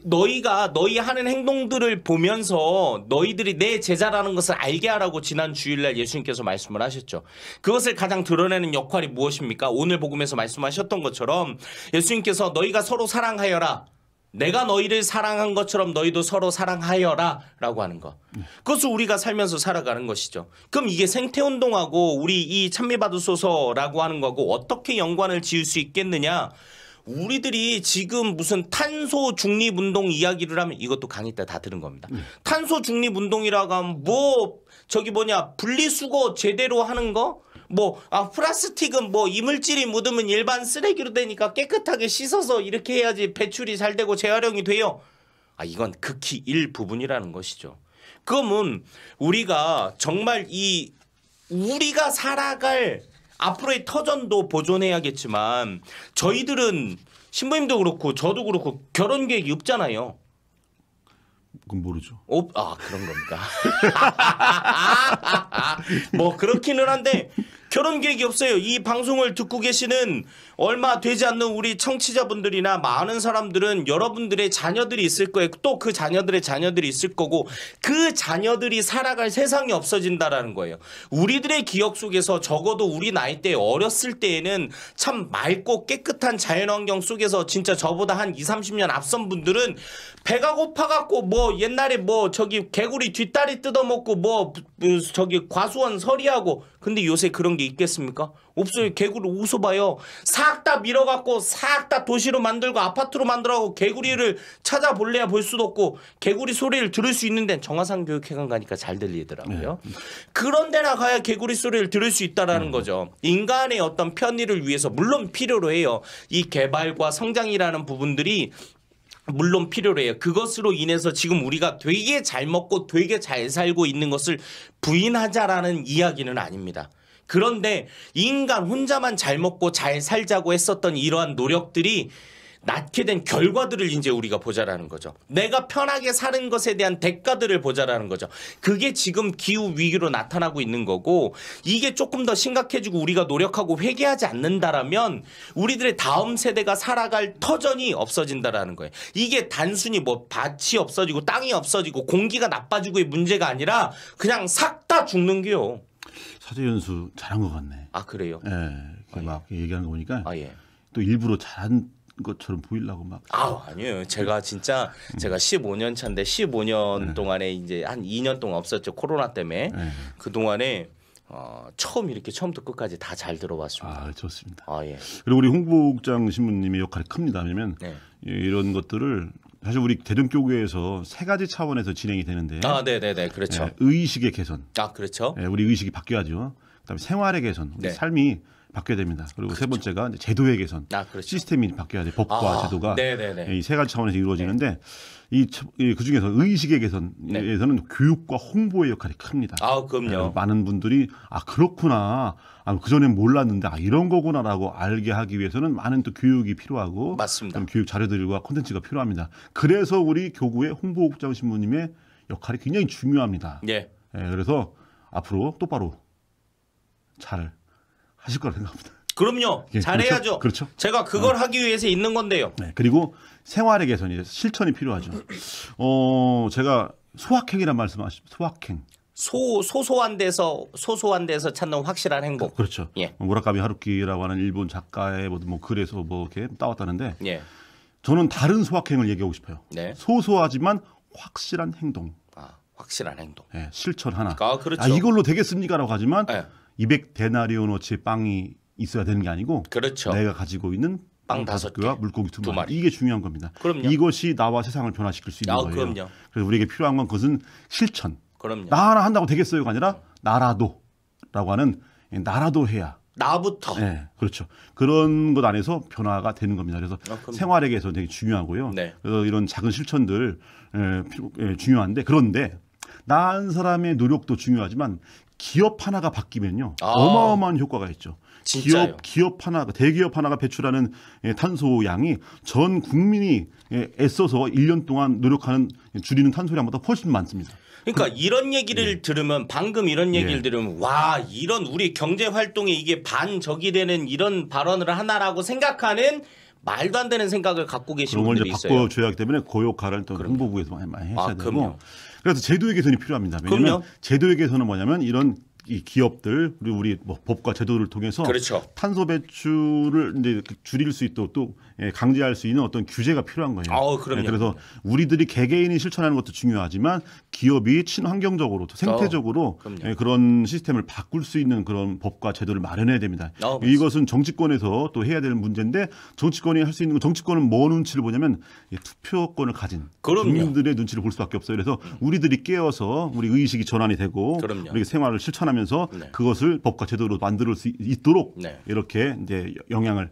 너희가 너희 하는 행동들을 보면서 너희들이 내 제자라는 것을 알게 하라고 지난 주일날 예수님께서 말씀을 하셨죠. 그것을 가장 드러내는 역할이 무엇입니까? 오늘 복음에서 말씀하셨던 것처럼 예수님께서 너희가 서로 사랑하여라. 내가 너희를 사랑한 것처럼 너희도 서로 사랑하여라 라고 하는 것. 그것을 우리가 살면서 살아가는 것이죠. 그럼 이게 생태운동하고 우리 이 찬미받으소서라고 하는 거하고 어떻게 연관을 지을 수 있겠느냐. 우리들이 지금 무슨 탄소 중립 운동 이야기를 하면 이것도 강의 때 다 들은 겁니다. 음. 탄소 중립 운동이라고 하면 뭐 저기 뭐냐 분리수거 제대로 하는 거 뭐아 플라스틱은 뭐 이물질이 묻으면 일반 쓰레기로 되니까 깨끗하게 씻어서 이렇게 해야지 배출이 잘 되고 재활용이 돼요. 아 이건 극히 일부분이라는 것이죠. 그러면 우리가 정말 이 우리가 살아갈 앞으로의 터전도 보존해야겠지만 저희들은 신부님도 그렇고 저도 그렇고 결혼 계획이 없잖아요. 그건 모르죠. 오, 아 그런 겁니까? (laughs) 뭐 그렇기는 한데 결혼 계획이 없어요. 이 방송을 듣고 계시는 얼마 되지 않는 우리 청취자분들이나 많은 사람들은 여러분들의 자녀들이 있을 거예요. 또 그 자녀들의 자녀들이 있을 거고 그 자녀들이 살아갈 세상이 없어진다라는 거예요. 우리들의 기억 속에서 적어도 우리 나이 때 어렸을 때에는 참 맑고 깨끗한 자연환경 속에서 진짜 저보다 한 2, 30년 앞선 분들은 배가 고파갖고 뭐 옛날에 뭐 저기 개구리 뒷다리 뜯어먹고 뭐 저기 과수원 서리하고 근데 요새 그런 게게 있겠습니까? 없어요. 개구리 웃어봐요. 싹 다 밀어갖고 싹 다 도시로 만들고 아파트로 만들어고 개구리를 찾아볼래야 볼 수도 없고 개구리 소리를 들을 수 있는데 정화상 교육회관 가니까 잘 들리더라고요. 네. 그런 데나 가야 개구리 소리를 들을 수 있다라는 음. 거죠. 인간의 어떤 편의를 위해서 물론 필요로 해요. 이 개발과 성장이라는 부분들이 물론 필요로 해요. 그것으로 인해서 지금 우리가 되게 잘 먹고 되게 잘 살고 있는 것을 부인하자라는 이야기는 아닙니다. 그런데 인간 혼자만 잘 먹고 잘 살자고 했었던 이러한 노력들이 낳게 된 결과들을 이제 우리가 보자라는 거죠. 내가 편하게 사는 것에 대한 대가들을 보자라는 거죠. 그게 지금 기후 위기로 나타나고 있는 거고 이게 조금 더 심각해지고 우리가 노력하고 회개하지 않는다라면 우리들의 다음 세대가 살아갈 터전이 없어진다라는 거예요. 이게 단순히 뭐 밭이 없어지고 땅이 없어지고 공기가 나빠지고의 문제가 아니라 그냥 싹 다 죽는 게요. 사제 연수 잘한 것 같네. 아 그래요? 예. 그 아, 막 예. 얘기하는 거 보니까 아, 예. 또 일부러 잘한 것처럼 보이려고 막. 아 아니에요. 제가 진짜 음. 제가 15년 차인데 15년 네. 동안에 이제 한 2년 동안 없었죠 코로나 때문에 네. 그 동안에 어, 처음 이렇게 처음부터 끝까지 다 잘 들어봤습니다. 아 좋습니다. 아 예. 그리고 우리 홍보국장 신부님의 역할이 큽니다. 왜냐면 네. 이런 것들을 사실 우리 대중교구에서 세 가지 차원에서 진행이 되는데. 아, 네, 네, 네, 그렇죠. 예, 의식의 개선. 아, 그렇죠. 예, 우리 의식이 바뀌어야죠. 그다음에 생활의 개선. 우리 네. 삶이 바뀌어야 됩니다. 그리고 그렇죠. 세 번째가 제도의 개선, 아, 그렇죠. 시스템이 바뀌어야 돼. 법과 아, 제도가 이 세 가지 차원에서 이루어지는데 네. 이그 중에서 의식의 네. 개선에서는 네. 교육과 홍보의 역할이 큽니다. 아, 그럼요. 네, 많은 분들이 아 그렇구나, 아, 그 전에 몰랐는데 아 이런 거구나라고 알게 하기 위해서는 많은 또 교육이 필요하고 맞습니다. 교육 자료들과 콘텐츠가 필요합니다. 그래서 우리 교구의 홍보국장 신부님의 역할이 굉장히 중요합니다. 예. 네. 네, 그래서 앞으로 똑바로 잘 하실 거라 생각합니다. 그럼요. 예, 그렇죠? 잘해야죠. 그렇죠? 그렇죠. 제가 그걸 어. 하기 위해서 있는 건데요. 네, 그리고 생활의 개선이 실천이 필요하죠. 어, 제가 소확행이란 말씀하신 소확행. 소 소소한 데서 소소한 데서 찾는 확실한 행복. 그렇죠. 예. 무라카미 하루키라고 하는 일본 작가의 뭐, 뭐 글에서 뭐 이렇게 따왔다는데 예. 저는 다른 소확행을 얘기하고 싶어요. 네. 소소하지만 확실한 행동. 아, 확실한 행동. 예, 실천 하나. 그 그렇죠. 아, 이걸로 되겠습니까라고 하지만 예. 200 데나리온어치 의 빵이 있어야 되는 게 아니고 그렇죠. 내가 가지고 있는 빵 다섯 개와 물고기 두마 마리. 이게 중요한 겁니다. 그럼요. 이것이 나와 세상을 변화시킬 수 있는 아, 거예요. 그럼요. 그래서 우리에게 필요한 건 그것은 실천. 그럼요. 나 하나 한다고 되겠어요가 아니라 나라도라고 하는 나라도 해야. 나부터. 네, 그렇죠. 그런 것 안에서 변화가 되는 겁니다. 그래서 아, 생활에게서 되게 중요하고요. 네. 그래서 이런 작은 실천들 에, 필요, 에, 중요한데 그런데 나 한 사람의 노력도 중요하지만 기업 하나가 바뀌면요 아. 어마어마한 효과가 있죠. 진짜요? 기업 기업 하나가 대기업 하나가 배출하는 예, 탄소 양이 전 국민이 예, 애써서 1년 동안 노력하는 예, 줄이는 탄소량보다 훨씬 많습니다. 그러니까 그, 이런 얘기를 예. 들으면 방금 이런 얘기를 예. 들으면 와 이런 우리 경제 활동에 이게 반적이 되는 이런 발언을 하나라고 생각하는 말도 안 되는 생각을 갖고 계신 분들이 있어요. 그걸 이제 바꿔줘야 하기 때문에 고용 가를 또 그럼요. 홍보부에서 많이 해야 아, 되고 그럼요. 그래서 제도의 개선이 필요합니다. 왜냐하면 그럼요. 제도의 개선은 뭐냐면 이런 이 기업들 우리 우리 뭐 법과 제도를 통해서 그렇죠. 탄소 배출을 이제 줄일 수 있도록 또 예, 강제할 수 있는 어떤 규제가 필요한 거예요. 어, 그래서 우리들이 개개인이 실천하는 것도 중요하지만 기업이 친환경적으로 생태적으로 어, 예, 그런 시스템을 바꿀 수 있는 그런 법과 제도를 마련해야 됩니다. 어, 이것은 정치권에서 또 해야 되는 문제인데 정치권이 할 수 있는 건 정치권은 뭐 눈치를 보냐면 투표권을 가진 그럼요. 국민들의 눈치를 볼 수밖에 없어요. 그래서 음. 우리들이 깨어서 우리 의식이 전환이 되고 그럼요. 우리 생활을 실천하면서 네. 그것을 법과 제도로 만들 수 있도록 네. 이렇게 이제 영향을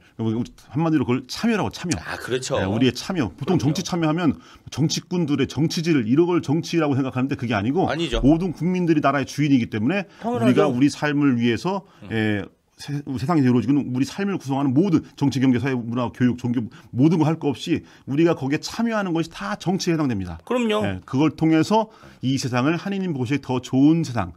한마디로 그걸 참여를 참여라고 참여. 아 그렇죠. 네, 우리의 참여. 보통 그럼요. 정치 참여하면 정치꾼들의 정치질 이런 걸 정치라고 생각하는데 그게 아니고 아니죠. 모든 국민들이 나라의 주인이기 때문에 당연하죠. 우리가 우리 삶을 위해서 음. 예, 에, 세, 상에 이루어지는 우리 삶을 구성하는 모든 정치, 경제, 사회, 문화, 교육, 종교 모든 걸할거 없이 우리가 거기에 참여하는 것이 다 정치에 해당됩니다. 그럼요. 네, 그걸 통해서 이 세상을 하느님 보시기더 좋은 세상,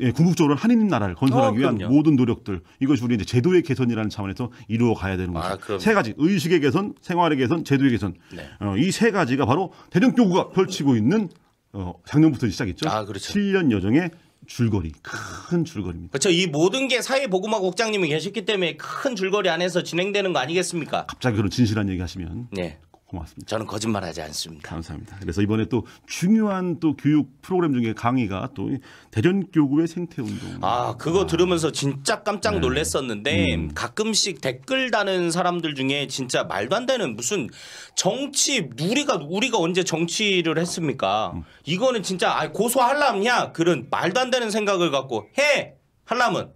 예, 궁극적으로 한인 나라를 건설하기 어, 위한 모든 노력들 이것이 우리 이제 제도의 개선이라는 차원에서 이루어 가야 되는 아, 거죠. 아, 요세 가지 의식의 개선, 생활의 개선, 제도의 개선 네. 어, 이세 가지가 바로 대중교구가 펼치고 있는 어, 작년부터 시작했죠. 아, 그렇죠. 7년 여정의 줄거리, 큰 줄거리입니다. 그렇죠. 이 모든 게 사회보고마 국장님이 계셨기 때문에 큰 줄거리 안에서 진행되는 거 아니겠습니까? 갑자기 그런 진실한 얘기 하시면. 네. 고맙습니다. 저는 거짓말하지 않습니다. 감사합니다. 그래서 이번에 또 중요한 또 교육 프로그램 중에 강의가 또 대전 교구의 생태 운동. 아 그거 아. 들으면서 진짜 깜짝 네. 놀랐었는데 네. 음. 가끔씩 댓글 다는 사람들 중에 진짜 말도 안 되는 무슨 정치 우리가 우리가 언제 정치를 했습니까? 음. 이거는 진짜 아 고소할람냐 그런 말도 안 되는 생각을 갖고 해 할람은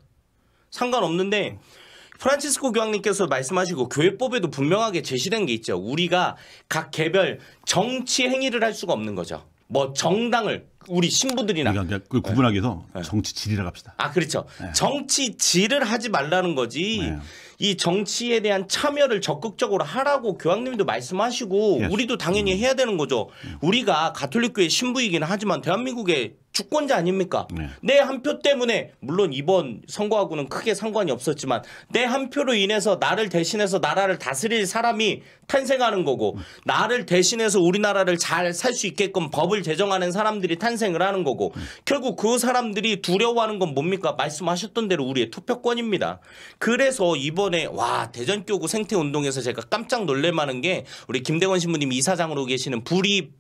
상관없는데. 프란치스코 교황님께서 말씀하시고 교회법에도 분명하게 제시된 게 있죠. 우리가 각 개별 정치 행위를 할 수가 없는 거죠. 뭐 정당을 우리 신부들이나 그러니까 그 구분하기 위해서 네. 네. 정치 질이라 합시다. 아 그렇죠. 네. 정치 질을 하지 말라는 거지. 네. 이 정치에 대한 참여를 적극적으로 하라고 교황님도 말씀하시고 우리도 당연히 음. 해야 되는 거죠. 음. 우리가 가톨릭교의 신부이기는 하지만 대한민국의 주권자 아닙니까? 네. 내한 표 때문에 물론 이번 선거하고는 크게 상관이 없었지만 내 한 표로 인해서 나를 대신해서 나라를 다스릴 사람이 탄생하는 거고 음. 나를 대신해서 우리나라를 잘 살 수 있게끔 법을 제정하는 사람들이 탄생을 하는 거고 음. 결국 그 사람들이 두려워하는 건 뭡니까? 말씀하셨던 대로 우리의 투표권입니다. 그래서 이번에 와 대전교구 생태운동에서 제가 깜짝 놀랄 만한 게 우리 김대원 신부님 이사장으로 계시는 불입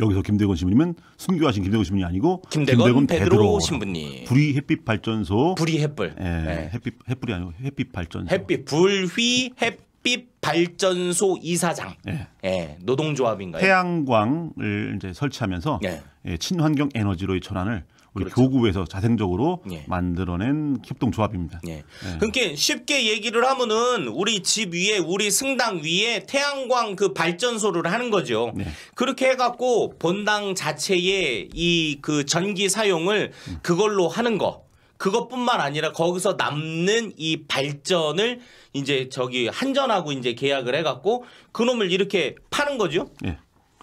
여기서 김대건 신부님은 순교하신 김대건 신부님이 아니고 김대건, 김대건 베드로, 베 신부님. 불이 햇빛 발전소. 불이 햇불. 예, 네. 햇빛 햇불이 아니고 햇빛 발전소. 햇빛 불휘 햇빛 발전소 이사장. 예. 예 노동조합인가요? 태양광을 이제 설치하면서 예. 예, 친환경 에너지로의 전환을 우리 그렇죠. 교구에서 자생적으로 예. 만들어낸 협동조합입니다. 예. 예. 그러니까 쉽게 얘기를 하면은 우리 집 위에 우리 승당 위에 태양광 그 발전소를 하는 거죠. 예. 그렇게 해갖고 본당 자체의 이 그 전기 사용을 음. 그걸로 하는 거. 그것뿐만 아니라 거기서 남는 이 발전을 이제 저기 한전하고 이제 계약을 해갖고 그놈을 이렇게 파는 거죠. 예.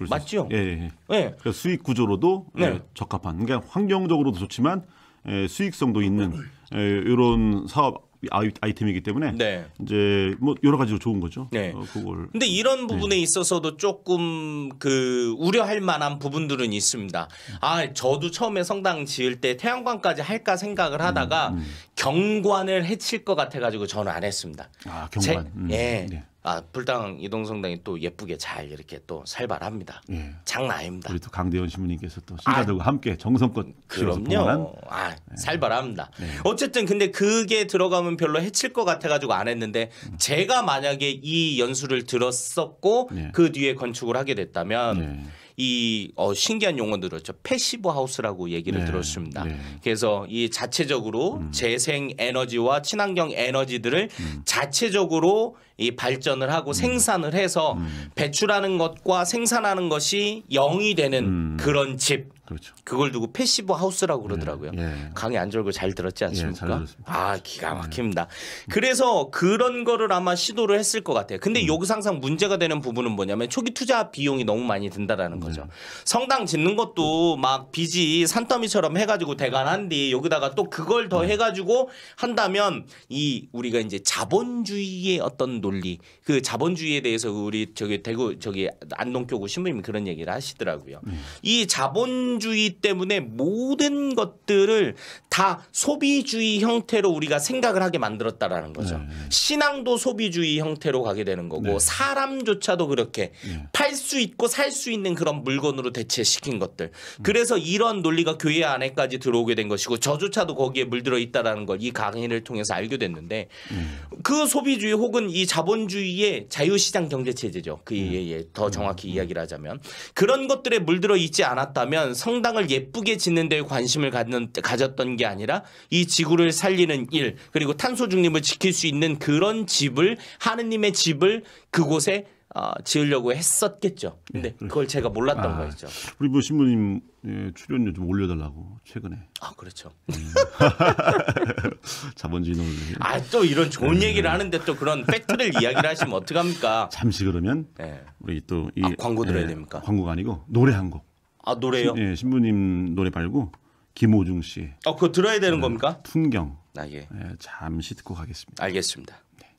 맞죠? 예, 예. 예. 예. 그러니 수익 구조로도 예, 네. 예, 적합한 그러니까 환경적으로도 좋지만 예, 수익성도 있는 예, 이런 사업 아이- 아이템이기 때문에 네. 이제 뭐 여러 가지로 좋은 거죠. 네. 어, 그걸 근데 이런 네. 부분에 있어서도 조금 그 우려할 만한 부분들은 있습니다. 아, 저도 처음에 성당 지을 때 태양광까지 할까 생각을 하다가 음, 음. 경관을 해칠 것 같아 가지고 저는 안 했습니다. 아 경관. 제- 음. 예. 네. 아 불당 이동성당이 또 예쁘게 잘 이렇게 또 살발합니다. 예. 장난 아닙니다. 우리 또 강대원 신부님께서 또 신자들과 아, 함께 정성껏 그럼요. 아 살발합니다. 예. 네. 어쨌든 근데 그게 들어가면 별로 해칠 것 같아가지고 안 했는데 음. 제가 만약에 이 연수를 들었었고 예. 그 뒤에 건축을 하게 됐다면. 네. 이 어, 신기한 용어들을 죠 패시브 하우스라고 얘기를 네. 들었습니다. 네. 그래서 이 자체적으로 음. 재생 에너지와 친환경 에너지들을 음. 자체적으로 이 발전을 하고 음. 생산을 해서 음. 배출하는 것과 생산하는 것이 영이 되는 음. 그런 집 그렇죠. 그걸 두고 패시브 하우스라고 그러더라고요. 예, 예. 강의 안절고 잘 들었지 예, 않습니까? 예, 아 기가 예. 막힙니다. 그래서 그런 거를 아마 시도를 했을 것 같아요. 근데 음. 여기서 항상 문제가 되는 부분은 뭐냐면 초기 투자 비용이 너무 많이 든다라는 음. 거죠. 성당 짓는 것도 막 빚이 산더미처럼 해가지고 대관한 뒤 여기다가 또 그걸 더 네. 해가지고 한다면 이 우리가 이제 자본주의의 어떤 논리 그 자본주의에 대해서 우리 저기 대구 저기 안동교구 신부님 그런 얘기를 하시더라고요. 네. 이 자본 개인주의 때문에 모든 것들을 다 소비주의 형태로 우리가 생각을 하게 만들었다라는 거죠. 네, 네. 신앙도 소비주의 형태로 가게 되는 거고 네. 사람조차도 그렇게 네. 팔수 있고 살 수 있는 그런 물건으로 대체시킨 것들. 음. 그래서 이런 논리가 교회 안에까지 들어오게 된 것이고 저조차도 거기에 물들어 있다라는 걸 이 강의를 통해서 알게 됐는데 음. 그 소비주의 혹은 이 자본주의의 자유시장 경제 체제죠. 그 예, 예. 더 정확히 이야기를 하자면 그런 것들에 물들어 있지 않았다면 성당을 예쁘게 짓는 데 관심을 갖는 가졌던 게게 아니라 이 지구를 살리는 일 그리고 탄소 중립을 지킬 수 있는 그런 집을 하느님의 집을 그곳에 어, 지으려고 했었겠죠. 네, 근데 네, 그걸 제가 몰랐던 아, 거였죠. 우리 뭐 신부님 예, 출연료 좀 올려달라고 최근에. 아 그렇죠. 음. (laughs) 자본주의 논리. 아또 이런 좋은 네. 얘기를 하는데 또 그런 팩트를 이야기를 하시면 어떡합니까? 잠시 그러면 네. 우리 또 이, 아, 광고 들어야 예, 됩니까? 광고가 아니고 노래 한 곡. 아 노래요? 신, 예, 신부님 노래 말고 김호중 씨. 어, 그거 들어야 되는 네, 겁니까? 풍경. 아, 예. 네, 잠시 듣고 가겠습니다. 알겠습니다. 네.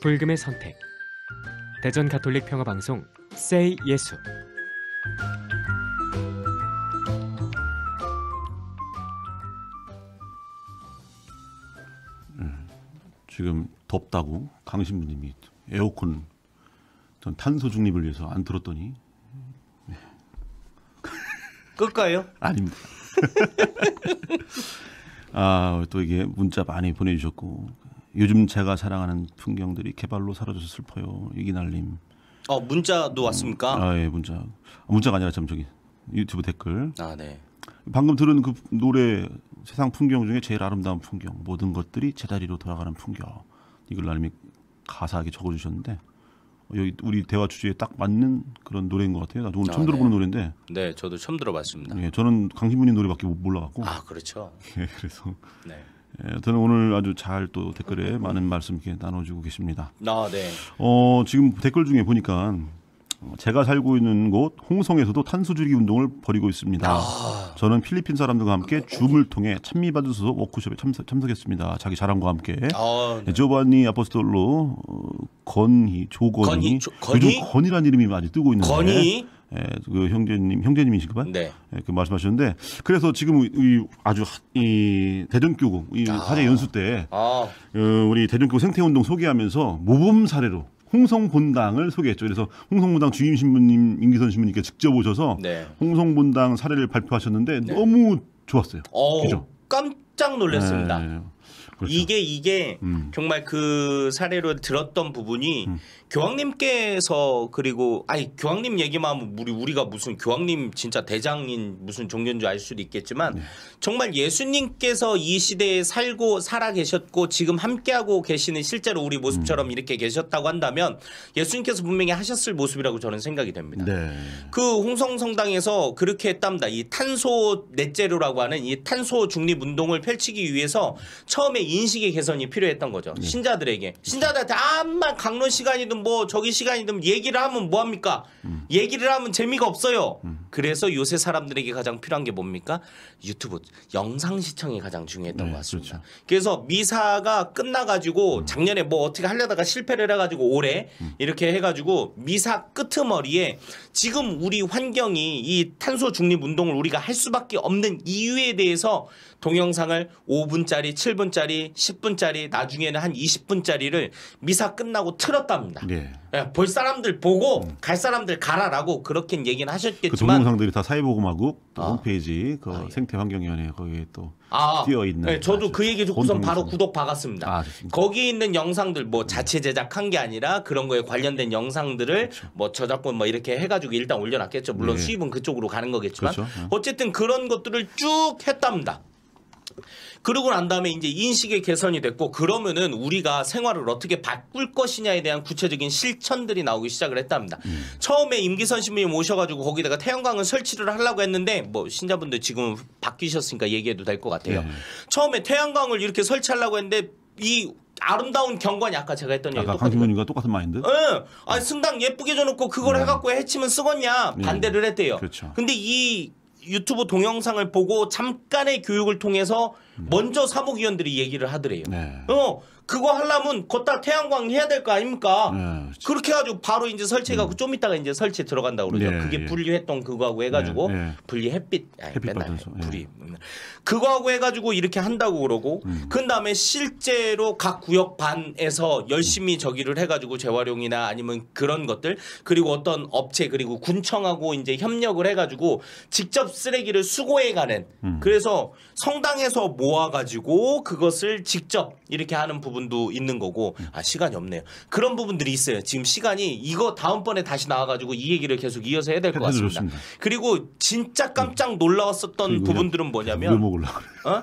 불금의 선택. 대전 가톨릭 평화 방송 세이 예수. 음, 지금 덥다고 강신부님이 에어컨 전 탄소 중립을 위해서 안 들었더니 네. 끌까요? 아닙니다. (laughs) 아, 또 이게 문자 많이 보내주셨고 요즘 제가 사랑하는 풍경들이 개발로 사라져서 슬퍼요. 이기날림. 어 문자도 왔습니까? 음, 아예 문자. 아, 문자가 아니라 참 저기 유튜브 댓글. 아 네. 방금 들은 그 노래 세상 풍경 중에 제일 아름다운 풍경 모든 것들이 제다리로 돌아가는 풍경 이걸 날미 가사하게 적어주셨는데 여기 우리 대화 주제에 딱 맞는 그런 노래인 것 같아요. 나 오늘 아, 처음 네. 들어보는 노래인데. 네, 저도 처음 들어봤습니다. 예, 저는 강신부님 노래밖에 못 몰라갖고. 아, 그렇죠. (laughs) 예, 그래서. 네. 예, 저는 오늘 아주 잘 또 댓글에 많은 말씀 이렇게 나눠주고 계십니다. 아, 네. 어, 지금 댓글 중에 보니까 어, 제가 살고 있는 곳 홍성에서도 탄소 줄이기 운동을 벌이고 있습니다. 아. 저는 필리핀 사람들과 함께 줌을 통해 찬미받으소 워크숍에 참석, 했습니다 자기 자랑과 함께 아, 네. 네. 조바니 아포스톨로 어, 건희 조건희 조, 요즘 건희란 이름이 많이 뜨고 있는데 건희 예, 그 형제님 형제님이신가 봐요. 네. 예, 그 말씀하셨는데 그래서 지금 이 아주 이 대전교구 이 아. 사제 연수 때 아. 어, 우리 대전교구 생태운동 소개하면서 모범 사례로 홍성본당을 소개했죠. 그래서 홍성본당 주임 신부님 임기선 신부님께 직접 오셔서 네. 홍성본당 사례를 발표하셨는데 네. 너무 좋았어요. 어, 깜짝 놀랐습니다. 네. 그렇죠. 이게 이게 음. 정말 그 사례로 들었던 부분이 음. 교황님께서 그리고 아니 교황님 얘기만 하면 우리 우리가 무슨 교황님 진짜 대장인 무슨 종교인 줄 알 수도 있겠지만 네. 정말 예수님께서 이 시대에 살고 살아 계셨고 지금 함께하고 계시는 실제로 우리 모습처럼 음. 이렇게 계셨다고 한다면 예수님께서 분명히 하셨을 모습이라고 저는 생각이 됩니다. 네. 그 홍성 성당에서 그렇게 했답니다. 이 탄소 넷제로라고 하는 이 탄소 중립 운동을 펼치기 위해서 처음에 인식의 개선이 필요했던 거죠. 네. 신자들에게. 신자들한테 암만 강론 시간이든 뭐 저기 시간이든 얘기를 하면 뭐 합니까? 음. 얘기를 하면 재미가 없어요. 음. 그래서 요새 사람들에게 가장 필요한 게 뭡니까? 유튜브 영상 시청이 가장 중요했던 네, 것 같습니다. 그렇죠. 그래서 미사가 끝나가지고 음. 작년에 뭐 어떻게 하려다가 실패를 해가지고 올해 이렇게 해가지고 미사 끄트머리에 지금 우리 환경이 이 탄소 중립 운동을 우리가 할 수밖에 없는 이유에 대해서 동영상을 5분짜리, 7분짜리, 10분짜리, 나중에는 한 20분짜리를 미사 끝나고 틀었답니다. 네. 예, 볼 사람들 보고 음. 갈 사람들 가라라고 그렇게 얘기는 하셨겠지만 그 동영상들이 다 사회보험하고 아. 홈페이지 그 아, 예. 생태환경위원회 거기에 또 아, 뛰어 있는. 네, 저도 아주. 그 얘기 듣고선 바로 구독 받았습니다. 아, 거기 있는 영상들 뭐 자체 제작한 게 아니라 그런 거에 관련된 영상들을 그렇죠. 뭐 저작권 뭐 이렇게 해가지고 일단 올려놨겠죠. 물론 네. 수입은 그쪽으로 가는 거겠지만 그렇죠. 어. 어쨌든 그런 것들을 쭉 했답니다. 그러고 난 다음에 이제 인식의 개선이 됐고 그러면은 우리가 생활을 어떻게 바꿀 것이냐에 대한 구체적인 실천들이 나오기 시작을 했답니다. 음. 처음에 임기선 신부님 오셔가지고 거기다가 태양광을 설치를 하려고 했는데 뭐 신자분들 지금 바뀌셨으니까 얘기해도 될 것 같아요. 음. 처음에 태양광을 이렇게 설치하려고 했는데 이 아름다운 경관이 아까 제가 했던 얘기 똑같은 거니까 똑같은 마인드? 응. 아, 네. 아 승당 예쁘게 줘놓고 그걸 네. 해갖고 해치면 쓰겄냐 네. 반대를 했대요. 그렇죠. 근데 이 유튜브 동영상을 보고 잠깐의 교육을 통해서 음. 먼저 사무위원들이 얘기를 하더래요. 네. 어, 그거 하려면 곧다 태양광 해야 될 거 아닙니까? 네, 그렇죠. 그렇게 해가지고 바로 이제 설치해가지고 음. 네. 좀이따가 이제 설치 들어간다고 그러죠. 네, 그게 예. 분리했던 그거하고 해가지고 네, 네. 분리 햇빛, 아니, 햇빛 맨날 받아서, 분리 예. 그거하고 해가지고 이렇게 한다고 그러고 음. 그 다음에 실제로 각 구역 반에서 열심히 음. 저기를 해가지고 재활용이나 아니면 그런 것들 그리고 어떤 업체 그리고 군청하고 이제 협력을 해가지고 직접 쓰레기를 수거해가는 음. 그래서 성당에서 모아가지고 그것을 직접 이렇게 하는 부분. 부분도 있는 거고 음. 아 시간이 없네요. 그런 부분들이 있어요. 지금 시간이 이거 다음번에 다시 나와가지고 이 얘기를 계속 이어서 해야 될 것 같습니다. 좋습니다. 그리고 진짜 깜짝 놀라웠었던 부분들은 뭐냐면 어?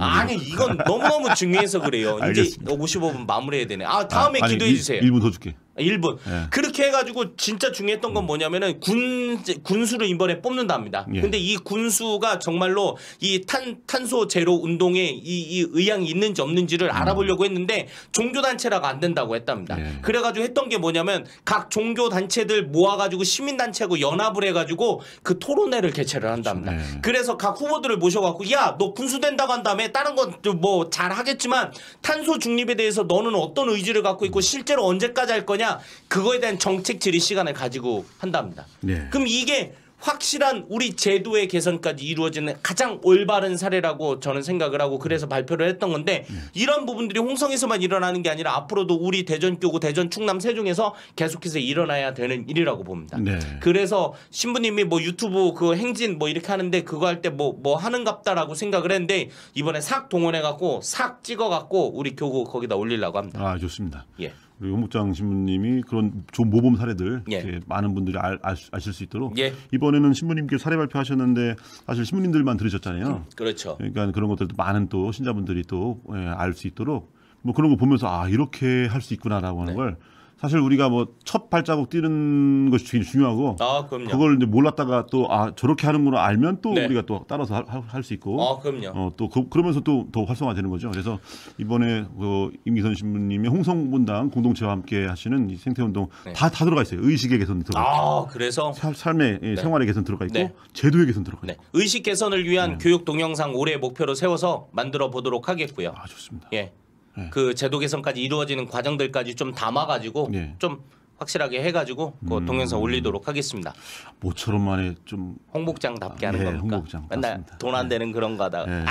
아니 이건 너무너무 중요해서 그래요. 이제 알겠습니다. 55분 마무리해야 되네. 아, 아 다음에 아, 아니, 기도해 주세요. 1분 더 줄게. 일본. 예. 그렇게 해가지고 진짜 중요했던 건 음. 뭐냐면은 군 군수를 이번에 뽑는답니다. 예. 근데 이 군수가 정말로 이 탄 탄소 제로 운동에 이, 이 의향이 있는지 없는지를 음. 알아보려고 했는데 종교 단체라고안 된다고 했답니다. 예. 그래가지고 했던 게 뭐냐면 각 종교 단체들 모아가지고 시민 단체하고 연합을 해가지고 그 토론회를 개최를 한답니다. 예. 그래서 각 후보들을 모셔갖고 야 너 군수 된다고 한 다음에 다른 건뭐 잘하겠지만 탄소 중립에 대해서 너는 어떤 의지를 갖고 있고 음. 실제로 언제까지 할 거냐 하느냐 그거에 대한 정책 질의 시간을 가지고 한답니다. 네. 그럼 이게 확실한 우리 제도의 개선까지 이루어지는 가장 올바른 사례라고 저는 생각을 하고 그래서 발표를 했던 건데 네. 이런 부분들이 홍성에서만 일어나는 게 아니라 앞으로도 우리 대전 교구 대전 충남 세종에서 계속해서 일어나야 되는 일이라고 봅니다. 네. 그래서 신부님이 뭐 유튜브 그 행진 뭐 이렇게 하는데 그거 할때 뭐뭐 뭐 하는갑다라고 생각을 했는데 이번에 싹 동원해 갖고 싹 찍어 갖고 우리 교구 거기다 올리려고 합니다. 아 좋습니다. 예. 우리 용목장 신부님이 그런 좀 모범 사례들 예. 많은 분들이 알, 아실 수 있도록 예. 이번에는 신부님께 사례 발표하셨는데 사실 신부님들만 들으셨잖아요. 음, 그렇죠. 그러니까 그런 것들도 많은 또 신자분들이 또알수 예, 있도록 뭐 그런 거 보면서 아 이렇게 할 수 있구나라고 하는 네. 걸 사실 우리가 뭐 첫 발자국 뛰는 것이 제일 중요하고 아, 그럼요. 그걸 이제 몰랐다가 또 아 저렇게 하는구나 알면 또 네. 우리가 또 따라서 할 수 있고 아, 그럼요. 어, 또 그, 러면서 또 더 활성화되는 거죠. 그래서 이번에 그 임기선 신부님의 홍성분당 공동체와 함께 하시는 생태운동 네. 다, 다 들어가 있어요. 의식의 개선 들어가 있고 아, 그래서 사, 삶의 예, 네. 생활의 개선 들어가 있고 네. 제도의 개선 들어가 네. 있고 의식 개선을 위한 음. 교육 동영상 올해 목표로 세워서 만들어 보도록 하겠고요. 아, 좋습니다. 예. 예. 그 제도 개선까지 이루어지는 과정들까지 좀 담아가지고 네. 좀 확실하게 해가지고 그 음. 동영상 올리도록 하겠습니다. 모처럼 만에 좀 홍복장답게 하는 네, 겁니까? 홍복장 맨날 돈안 되는 그런가다. 네,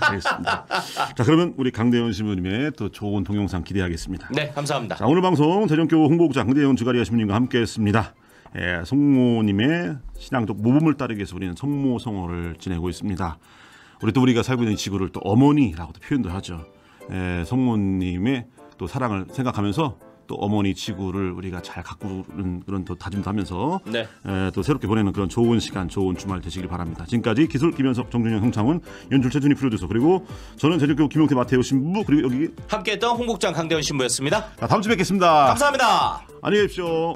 알겠습니다. (laughs) 자 그러면 우리 강대현 신부님의 또 좋은 동영상 기대하겠습니다. 네, 감사합니다. 자 오늘 방송 대전교 홍복장 강대현 주가리아 신부님과 함께했습니다. 예, 성모님의 신앙적 모범을 따르기위해서 우리는 성모 성호를 지내고 있습니다. 우리 또 우리가 살고 있는 지구를 또 어머니라고도 표현도 하죠. 에, 예, 성모님의 또 사랑을 생각하면서 또 어머니 지구를 우리가 잘 가꾸는 그런 또 다짐도 하면서 네. 에, 예, 또 새롭게 보내는 그런 좋은 시간, 좋은 주말 되시길 바랍니다. 지금까지 기술 김현석, 정준영, 형창훈 연출 최준희 프로듀서 그리고 저는 제주교 김용태 마태우 신부 그리고 여기 함께했던 홍국장 강대현 신부였습니다. 자, 다음 주에 뵙겠습니다. 감사합니다. 안녕히 계십시오.